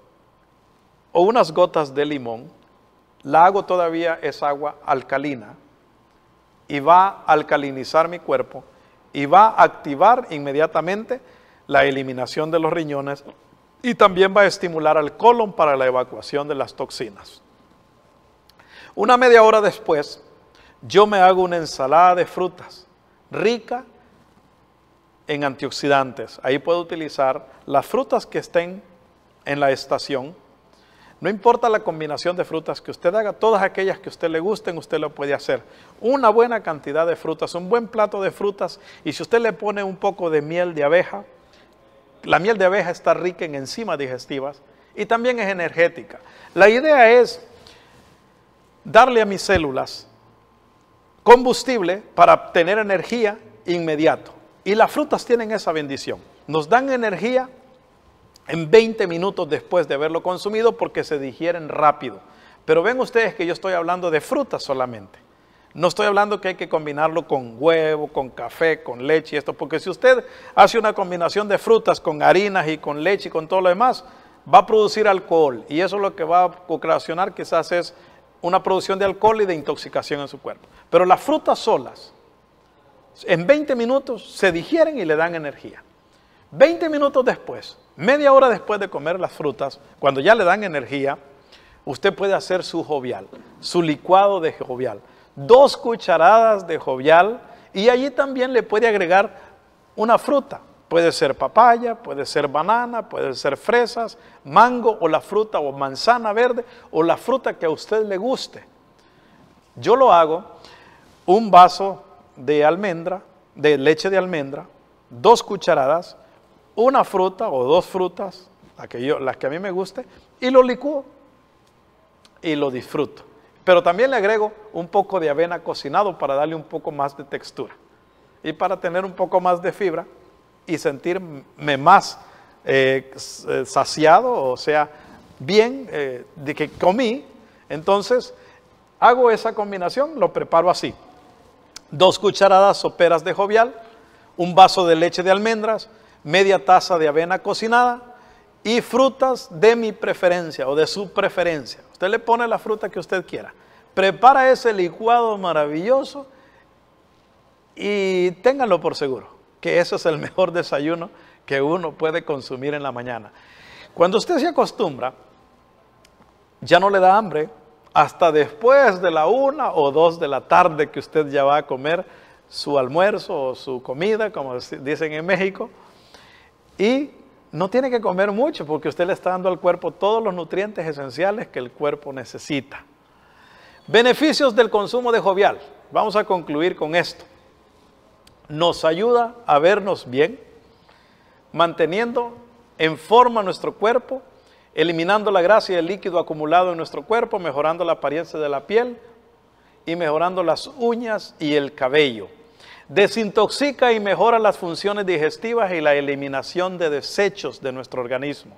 o unas gotas de limón, la hago todavía es agua alcalina y va a alcalinizar mi cuerpo y va a activar inmediatamente la eliminación de los riñones y también va a estimular al colon para la evacuación de las toxinas. Una media hora después, yo me hago una ensalada de frutas rica en antioxidantes. Ahí puedo utilizar las frutas que estén en la estación no importa la combinación de frutas que usted haga, todas aquellas que a usted le gusten, usted lo puede hacer. Una buena cantidad de frutas, un buen plato de frutas y si usted le pone un poco de miel de abeja, la miel de abeja está rica en enzimas digestivas y también es energética. La idea es darle a mis células combustible para obtener energía inmediato. Y las frutas tienen esa bendición. Nos dan energía en 20 minutos después de haberlo consumido porque se digieren rápido. Pero ven ustedes que yo estoy hablando de frutas solamente. No estoy hablando que hay que combinarlo con huevo, con café, con leche y esto, porque si usted hace una combinación de frutas con harinas y con leche y con todo lo demás, va a producir alcohol y eso es lo que va a ocasionar quizás es una producción de alcohol y de intoxicación en su cuerpo. Pero las frutas solas, en 20 minutos se digieren y le dan energía. 20 minutos después, media hora después de comer las frutas, cuando ya le dan energía, usted puede hacer su jovial, su licuado de jovial. Dos cucharadas de jovial y allí también le puede agregar una fruta. Puede ser papaya, puede ser banana, puede ser fresas, mango o la fruta o manzana verde o la fruta que a usted le guste. Yo lo hago un vaso de almendra, de leche de almendra, dos cucharadas, una fruta o dos frutas, las que a mí me guste, y lo licúo y lo disfruto. Pero también le agrego un poco de avena cocinado para darle un poco más de textura y para tener un poco más de fibra y sentirme más eh, eh, saciado, o sea, bien eh, de que comí. Entonces, hago esa combinación, lo preparo así. Dos cucharadas soperas de jovial, un vaso de leche de almendras, media taza de avena cocinada y frutas de mi preferencia o de su preferencia. Usted le pone la fruta que usted quiera. Prepara ese licuado maravilloso y ténganlo por seguro, que ese es el mejor desayuno que uno puede consumir en la mañana. Cuando usted se acostumbra, ya no le da hambre hasta después de la una o dos de la tarde que usted ya va a comer su almuerzo o su comida, como dicen en México y no tiene que comer mucho porque usted le está dando al cuerpo todos los nutrientes esenciales que el cuerpo necesita. Beneficios del consumo de jovial. Vamos a concluir con esto. Nos ayuda a vernos bien, manteniendo en forma nuestro cuerpo, eliminando la grasa y el líquido acumulado en nuestro cuerpo, mejorando la apariencia de la piel y mejorando las uñas y el cabello. Desintoxica y mejora las funciones digestivas y la eliminación de desechos de nuestro organismo.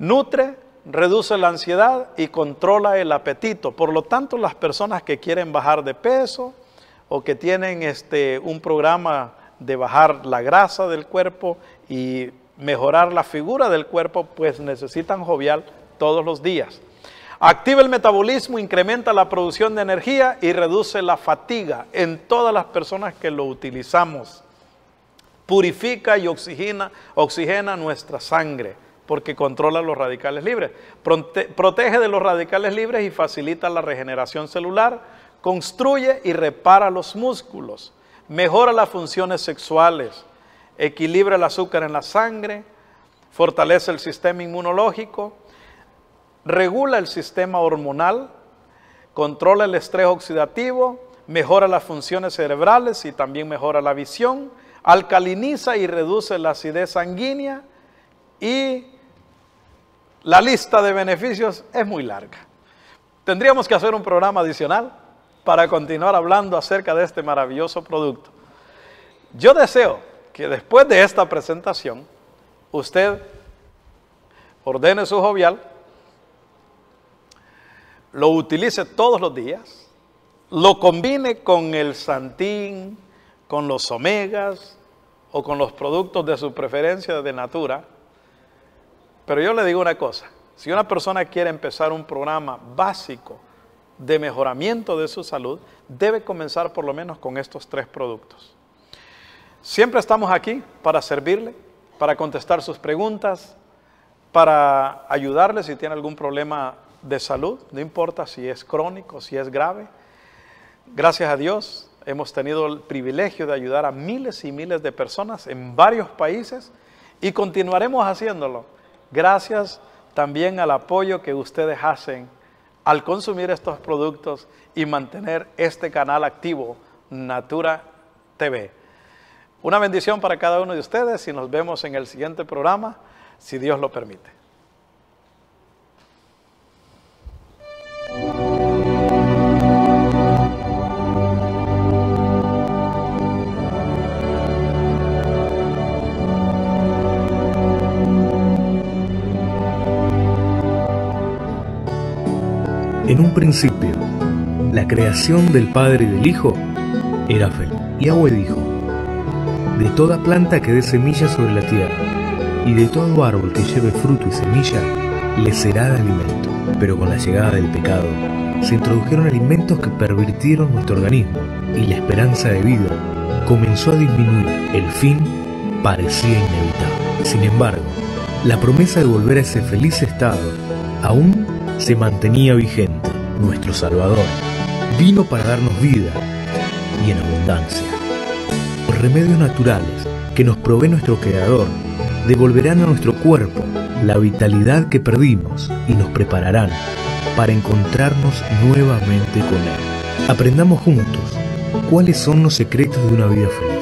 Nutre, reduce la ansiedad y controla el apetito. Por lo tanto, las personas que quieren bajar de peso o que tienen este, un programa de bajar la grasa del cuerpo y mejorar la figura del cuerpo, pues necesitan jovial todos los días. Activa el metabolismo, incrementa la producción de energía y reduce la fatiga en todas las personas que lo utilizamos. Purifica y oxigena, nuestra sangre porque controla los radicales libres. protege de los radicales libres y facilita la regeneración celular. Construye y repara los músculos. Mejora las funciones sexuales. Equilibra el azúcar en la sangre. Fortalece el sistema inmunológico regula el sistema hormonal, controla el estrés oxidativo, mejora las funciones cerebrales y también mejora la visión, alcaliniza y reduce la acidez sanguínea y la lista de beneficios es muy larga. Tendríamos que hacer un programa adicional para continuar hablando acerca de este maravilloso producto. Yo deseo que después de esta presentación usted ordene su jovial lo utilice todos los días, lo combine con el santín, con los omegas o con los productos de su preferencia de natura. Pero yo le digo una cosa, si una persona quiere empezar un programa básico de mejoramiento de su salud, debe comenzar por lo menos con estos tres productos. Siempre estamos aquí para servirle, para contestar sus preguntas, para ayudarle si tiene algún problema de salud, no importa si es crónico, si es grave. Gracias a Dios hemos tenido el privilegio de ayudar a miles y miles de personas en varios países y continuaremos haciéndolo. Gracias también al apoyo que ustedes hacen al consumir estos productos y mantener este canal activo, Natura TV. Una bendición para cada uno de ustedes y nos vemos en el siguiente programa, si Dios lo permite. En un principio, la creación del Padre y del Hijo era feliz. Yahweh dijo, de toda planta que dé semilla sobre la tierra, y de todo árbol que lleve fruto y semilla, le será de alimento. Pero con la llegada del pecado, se introdujeron alimentos que pervirtieron nuestro organismo, y la esperanza de vida comenzó a disminuir. El fin parecía inevitable. Sin embargo, la promesa de volver a ese feliz estado aún se mantenía vigente, nuestro Salvador. Vino para darnos vida y en abundancia. Los remedios naturales que nos provee nuestro Creador devolverán a nuestro cuerpo la vitalidad que perdimos y nos prepararán para encontrarnos nuevamente con Él. Aprendamos juntos cuáles son los secretos de una vida feliz.